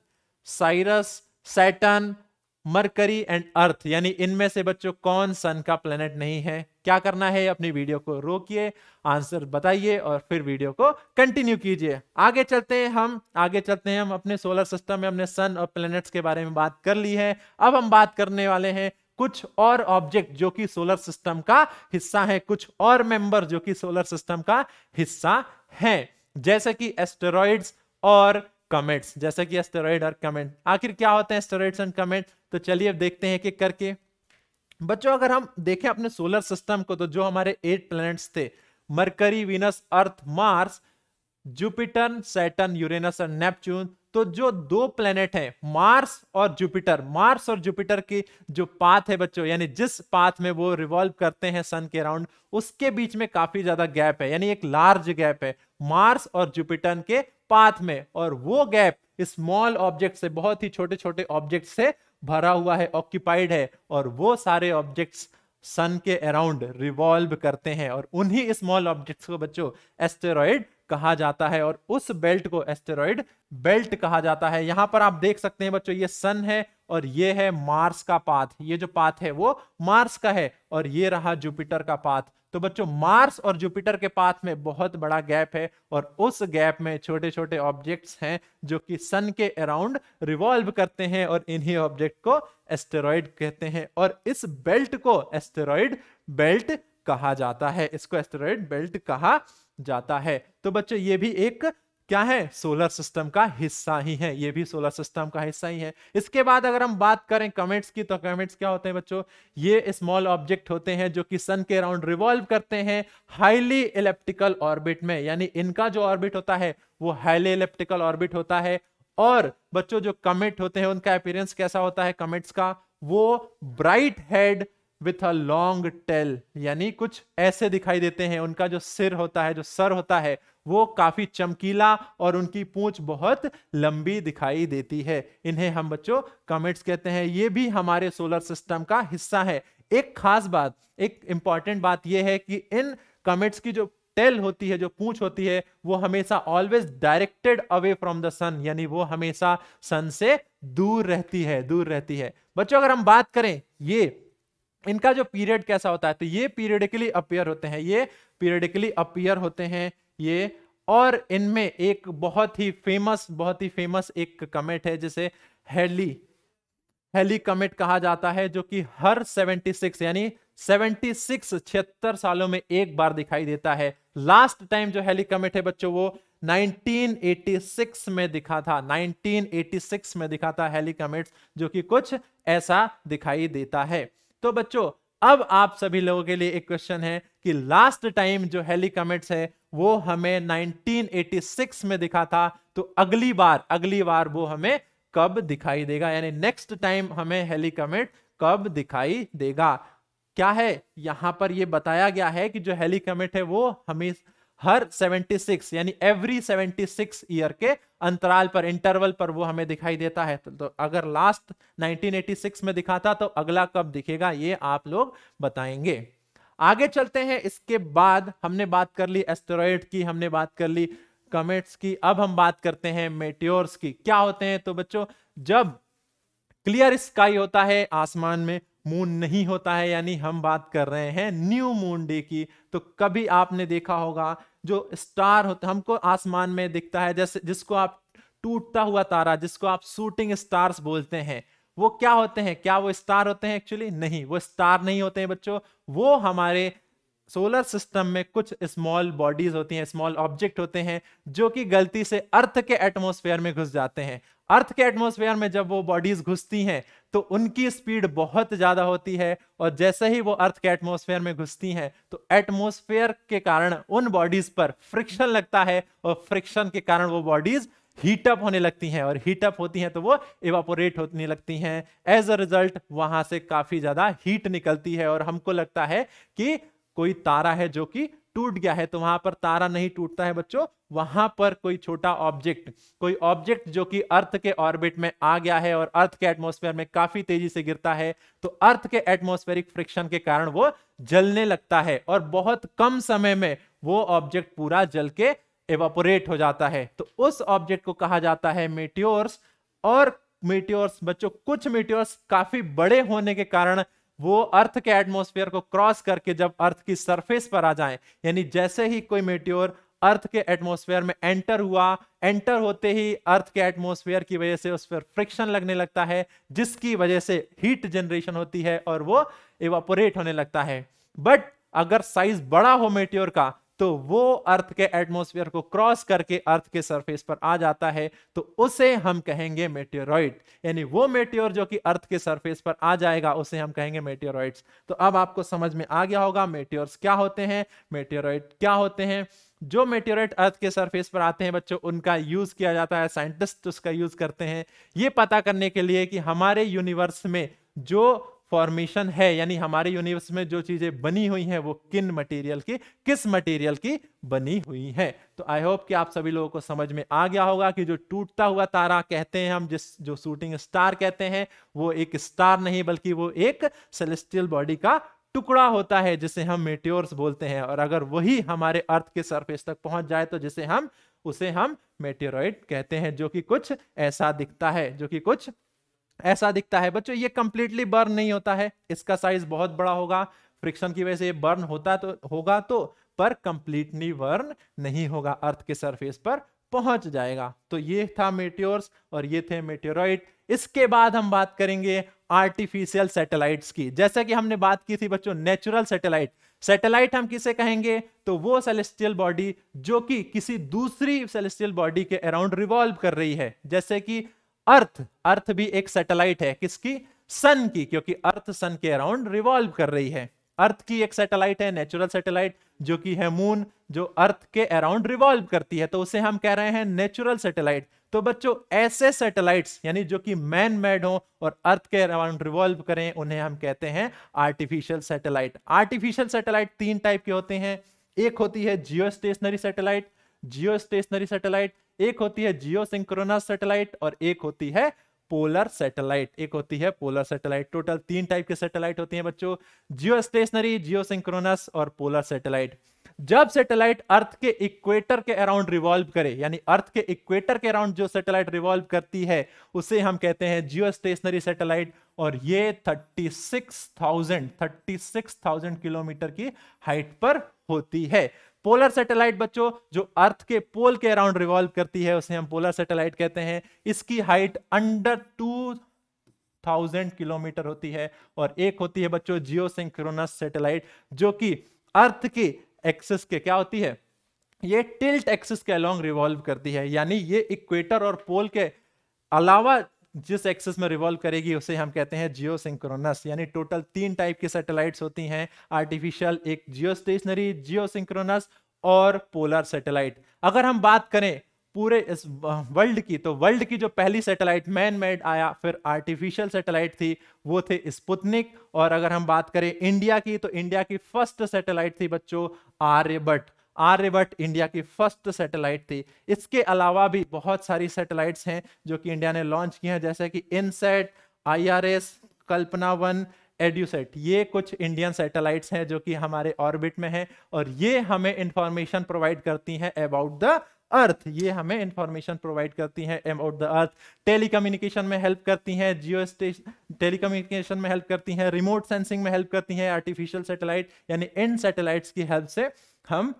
Sirius Saturn Mercury and earth यानी इनमें से बच्चों कौन सन का प्लेनेट नहीं है क्या करना है अपनी वीडियो को रोकिए आंसर बताइए और फिर वीडियो को कंटिन्यू कीजिए आगे चलते हैं हम आगे चलते हैं हम अपने सोलर सिस्टम में हमने सन और प्लैनेट्स के बारे में बात कर ली है अब हम बात करने वाले हैं कुछ और ऑब्जेक्ट जो कि सोलर सिस्टम का हिस्सा है कुछ और मेंबर जो कि सोलर सिस्टम का हिस्सा है जैसे कि एस्टेरॉइड्स और कमेट्स जैसे कि एस्टेरॉइड और कमेट आखिर क्या होते हैं एस्टेरॉइड्स एंड कमेंट्स तो चलिए अब देखते हैं एक करके बच्चों अगर हम देखें अपने सोलर सिस्टम को तो जो हमारे एट प्लैनेट्स थे Mercury Venus earth Mars Jupiter Saturn Uranus और नेपच्यून तो जो दो प्लेनेट हैं मार्स और जुपिटर मार्स और जुपिटर की जो पाथ है बच्चों यानी जिस पाथ में वो रिवॉल्व करते हैं सन के अराउंड उसके बीच में काफी ज्यादा गैप है यानी एक लार्ज गैप है मार्स और जुपिटर के पाथ में और वो गैप स्मॉल ऑब्जेक्ट से बहुत ही छोटे छोटे ऑब्जेक्ट से भरा हुआ है ऑक्यूपाइड है और वो सारे ऑब्जेक्ट्स सन के अराउंड रिवॉल्व करते हैं और उन्हीं स्मॉल ऑब्जेक्ट्स को बच्चों एस्टेरॉयड कहा जाता है और उस बेल्ट को एस्टेरॉयड बेल्ट कहा जाता है यहां पर आप देख सकते हैं बच्चों ये सन है और ये है मार्स का पाथ ये जो पाथ है वो मार्स का है और ये रहा जुपिटर का पाथ तो बच्चों मार्स और जुपिटर के पाथ में बहुत बड़ा गैप है और उस गैप में छोटे छोटे ऑब्जेक्ट्स हैं जो कि सन के अराउंड रिवॉल्व करते हैं और इन्हीं ऑब्जेक्ट को एस्टेरॉयड कहते हैं और इस बेल्ट को एस्टेरॉयड बेल्ट कहा जाता है इसको एस्टेरॉयड बेल्ट कहा जाता है तो बच्चों ये भी एक क्या है सोलर सिस्टम का हिस्सा ही है ये भी सोलर सिस्टम का हिस्सा ही है इसके बाद अगर हम बात करें कमेट्स की तो कमेट्स क्या होते हैं बच्चों ये स्मॉल ऑब्जेक्ट होते हैं जो कि सन के राउंड रिवॉल्व करते हैं हाईली इलेप्टिकल ऑर्बिट में यानी इनका जो ऑर्बिट होता है वो हाईली इलेप्टिकल ऑर्बिट होता है और बच्चों जो कमेट होते हैं उनका अपीयरेंस कैसा होता है कमेट्स का वो bright head with a long tail यानी कुछ ऐसे दिखाई देते हैं उनका जो सिर होता है जो सर होता है वो काफ़ी चमकीला और उनकी पूंछ बहुत लंबी दिखाई देती है इन्हें हम बच्चों कमेट्स कहते हैं ये भी हमारे सोलर सिस्टम का हिस्सा है एक खास बात एक इंपॉर्टेंट बात यह है कि इन कमेट्स की जो टेल होती है जो पूंछ होती है वो हमेशा always directed away from the sun यानी वो हमेशा सन से दूर रहती है दूर रहती है बच्चों अगर हम बात करें ये इनका जो पीरियड कैसा होता है तो ये पीरियडिकली अपियर होते हैं ये पीरियडिकली अपियर होते हैं ये और इनमें एक बहुत ही फेमस बहुत ही फेमस एक कमेट है जिसे हेली हेली कमेट कहा जाता है जो कि हर 76 यानी 76 छिहत्तर सालों में एक बार दिखाई देता है लास्ट टाइम जो हेली कमेट है बच्चों वो 1986 में दिखा था 1986 में दिखा था हेली कमेट जो कि कुछ ऐसा दिखाई देता है तो बच्चों अब आप सभी लोगों के लिए एक क्वेश्चन है कि लास्ट टाइम जो हेली कमेट्स है वो हमें 1986 में दिखा था तो अगली बार अगली बार वो हमें कब दिखाई देगा यानी नेक्स्ट टाइम हमें हेलीकमेट कब दिखाई देगा क्या है यहां पर ये बताया गया है कि जो हेलीकमेट है वो हमें हर 76 यानी एवरी 76 ईयर के अंतराल पर इंटरवल पर वो हमें दिखाई देता है तो, तो अगर लास्ट 1986 में दिखा था तो अगला कब दिखेगा ये आप लोग बताएंगे आगे चलते हैं इसके बाद हमने बात कर ली एस्टोरॉयड की हमने बात कर ली कमेट्स की अब हम बात करते हैं मेट्योर्स की क्या होते हैं तो बच्चों जब क्लियर स्काई होता है आसमान में मून नहीं होता है यानी हम बात कर रहे हैं न्यू मून डे की तो कभी आपने देखा होगा जो स्टार होता हमको आसमान में दिखता है जैसे जिसको आप टूटता हुआ तारा जिसको आप शूटिंग स्टार्स बोलते हैं वो क्या होते हैं क्या वो स्टार होते हैं एक्चुअली नहीं वो स्टार नहीं होते हैं बच्चों वो हमारे सोलर सिस्टम में कुछ स्मॉल बॉडीज होती हैं स्मॉल ऑब्जेक्ट होते हैं जो कि गलती से अर्थ के एटमॉस्फेयर में घुस जाते हैं अर्थ के एटमॉस्फेयर में जब वो बॉडीज घुसती हैं तो उनकी स्पीड बहुत ज़्यादा होती है और जैसे ही वो अर्थ के एटमॉस्फेयर में घुसती हैं तो एटमॉस्फेयर के कारण उन बॉडीज पर फ्रिक्शन लगता है और फ्रिक्शन के कारण वो बॉडीज हीटअप होने लगती हैं और हीटअप होती हैं तो वो इवापोरेट होने लगती हैं एज अ रिजल्ट वहां से काफी ज्यादा हीट निकलती है और हमको लगता है कि कोई तारा है जो कि टूट गया है तो वहां पर तारा नहीं टूटता है बच्चों वहां पर कोई छोटा ऑब्जेक्ट कोई ऑब्जेक्ट जो कि अर्थ के ऑर्बिट में आ गया है और अर्थ के एटमॉस्फेयर में काफी तेजी से गिरता है तो अर्थ के एटमॉस्फेरिक फ्रिक्शन के कारण वो जलने लगता है और बहुत कम समय में वो ऑब्जेक्ट पूरा जल के एवापोरेट हो जाता है तो उस ऑब्जेक्ट को कहा जाता है मेट्योर्स और मेट्योर्स बच्चों कुछ मेट्योर्स काफी बड़े होने के कारण वो अर्थ के एटमोस्फेयर को क्रॉस करके जब अर्थ की सरफेस पर आ जाए यानी जैसे ही कोई मेट्योर अर्थ के एटमोस्फेयर में एंटर हुआ एंटर होते ही अर्थ के एटमोस्फेयर की वजह से उस पर फ्रिक्शन लगने लगता है जिसकी वजह से हीट जनरेशन होती है और वो इवापोरेट होने लगता है बट अगर साइज बड़ा हो मेट्योर का तो वो अर्थ के एटमोस्फेयर को क्रॉस करके अर्थ के सरफेस पर आ जाता है तो उसे हम कहेंगे मेट्योरॉइड यानी वो मेट्योर जो कि अर्थ के सरफेस पर आ जाएगा उसे हम कहेंगे मेट्योरॉइड तो अब आपको समझ में आ गया होगा मेट्योर क्या होते हैं मेट्योरॉइड क्या होते हैं जो मेटेराइट अर्थ के सरफेस पर आते हैं बच्चों उनका यूज किया जाता है साइंटिस्ट उसका यूज करते हैं ये पता करने के लिए कि हमारे यूनिवर्स में जो फॉर्मेशन है यानी हमारे यूनिवर्स में जो चीजें बनी हुई हैं वो किन मटेरियल की किस मटेरियल की बनी हुई है तो आई होप कि आप सभी लोगों को समझ में आ गया होगा कि जो टूटता हुआ तारा कहते हैं हम जिस जो शूटिंग स्टार कहते हैं वो एक स्टार नहीं बल्कि वो एक सेलेस्टियल बॉडी का टुकड़ा होता है जिसे हम मेट्योर्स बोलते हैं और अगर वही हमारे अर्थ के सरफेस तक पहुंच जाए तो जिसे हम उसे हम मेट्योरॉइड कहते हैं जो कि कुछ ऐसा दिखता है जो कि कुछ ऐसा दिखता है बच्चों ये कंप्लीटली बर्न नहीं होता है इसका साइज बहुत बड़ा होगा फ्रिक्शन की वजह से ये बर्न होता तो होगा तो पर कंप्लीटली बर्न नहीं होगा अर्थ के सरफेस पर पहुंच जाएगा तो ये था मेट्योर्स और ये थे मेट्योराइट इसके बाद हम बात करेंगे आर्टिफिशियल सैटेलाइट्स की जैसा कि हमने बात की थी बच्चों नेचुरल सैटेलाइट सैटेलाइट हम किसे कहेंगे तो वो सेलेस्टियल बॉडी जो कि किसी दूसरी सेलेस्टियल बॉडी के अराउंड रिवॉल्व कर रही है जैसे कि अर्थ अर्थ भी एक सैटेलाइट है किसकी सन की क्योंकि अर्थ सन के अराउंड रिवॉल्व कर रही है अर्थ की एक सैटेलाइट है नेचुरल सैटेलाइट जो कि है मून जो अर्थ के अराउंड रिवॉल्व करती है तो उसे हम कह रहे हैं नेचुरल सैटेलाइट तो बच्चों ऐसे सैटेलाइट्स यानी जो कि मैन मेड हो और अर्थ के अराउंड रिवॉल्व करें उन्हें हम कहते हैं आर्टिफिशियल सैटेलाइट आर्टिफिशियल सैटेलाइट तीन टाइप के होते हैं एक होती है geostationary satellite geostationary satellite एक होती है जियो सिंक्रोनस सेटेलाइट और एक होती है पोलर सैटेलाइट एक होती है पोलर सैटेलाइट टोटल तीन टाइप के सैटेलाइट होती हैं बच्चों जियो स्टेशनरी जियो सिंक्रोनस और पोलर सैटेलाइट जब सैटेलाइट अर्थ के इक्वेटर के अराउंड रिवॉल्व करे यानी अर्थ के इक्वेटर के अराउंड जो सैटेलाइट रिवॉल्व करती है उसे हम कहते हैं जियो स्टेशनरी सैटेलाइट और ये 36,000 36,000 किलोमीटर की हाइट पर होती है पोलर सैटेलाइट बच्चों जो अर्थ के पोल के अराउंड रिवॉल्व करती है उसे हम पोलर सैटेलाइट कहते हैं इसकी height under two thousand kilometre होती है और एक होती है बच्चों जियो सिंक्रोनस सेटेलाइट जो कि अर्थ के एक्सेस के क्या होती है ये टिल्ट एक्सिस के अलॉन्ग रिवॉल्व करती है यानी ये इक्वेटर और पोल के अलावा जिस एक्सेस में रिवॉल्व करेगी उसे हम कहते हैं जियो सिंक्रोनस यानी टोटल तीन टाइप की सैटेलाइट्स होती हैं आर्टिफिशियल एक जियो स्टेशनरी जियो सिंक्रोनस और पोलर सैटेलाइट अगर हम बात करें पूरे इस वर्ल्ड की तो वर्ल्ड की जो पहली सैटेलाइट मैन मेड आया फिर आर्टिफिशियल सैटेलाइट थी वो थे स्पुतनिक और अगर हम बात करें इंडिया की तो इंडिया की फर्स्ट सैटेलाइट थी बच्चों आर्यभट आर्यभट्ट इंडिया की फर्स्ट सैटेलाइट थी इसके अलावा भी बहुत सारी सैटेलाइट्स हैं जो कि इंडिया ने लॉन्च किया हैं जैसे कि INSAT IRS Kalpana one EDUSAT ये कुछ इंडियन सैटेलाइट्स हैं जो कि हमारे ऑर्बिट में हैं और ये हमें इंफॉर्मेशन प्रोवाइड करती हैं अबाउट द अर्थ ये हमें इंफॉर्मेशन प्रोवाइड करती हैं अबाउट द अर्थ टेलीकम्युनिकेशन में हेल्प करती हैं जियो टेलीकम्युनिकेशन में हेल्प करती हैं रिमोट सेंसिंग में हेल्प करती हैं आर्टिफिशियल सैटेलाइट यानी इन सैटेलाइट्स की हेल्प से हम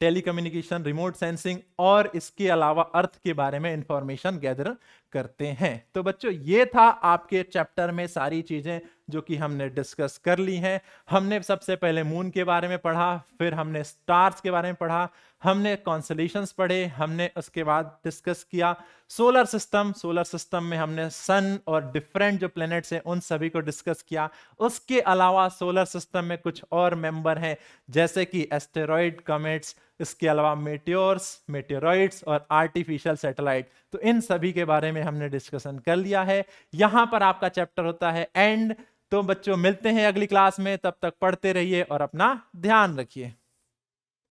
टेलीकम्युनिकेशन रिमोट सेंसिंग और इसके अलावा अर्थ के बारे में इंफॉर्मेशन गैदर करते हैं तो बच्चों ये था आपके चैप्टर में सारी चीज़ें जो कि हमने डिस्कस कर ली हैं हमने सबसे पहले मून के बारे में पढ़ा फिर हमने स्टार्स के बारे में पढ़ा हमने कॉन्सलेशन पढ़े हमने उसके बाद डिस्कस किया सोलर सिस्टम सोलर सिस्टम में हमने सन और डिफरेंट जो प्लैनेट्स हैं उन सभी को डिस्कस किया उसके अलावा सोलर सिस्टम में कुछ और मेंबर हैं जैसे कि एस्टेरॉयड कमेट्स इसके अलावा मेट्योर्स मेट्योरॉइड्स और आर्टिफिशियल सैटेलाइट तो इन सभी के बारे में हमने डिस्कशन कर लिया है यहाँ पर आपका चैप्टर होता है एंड तो बच्चों मिलते हैं अगली क्लास में तब तक पढ़ते रहिए और अपना ध्यान रखिए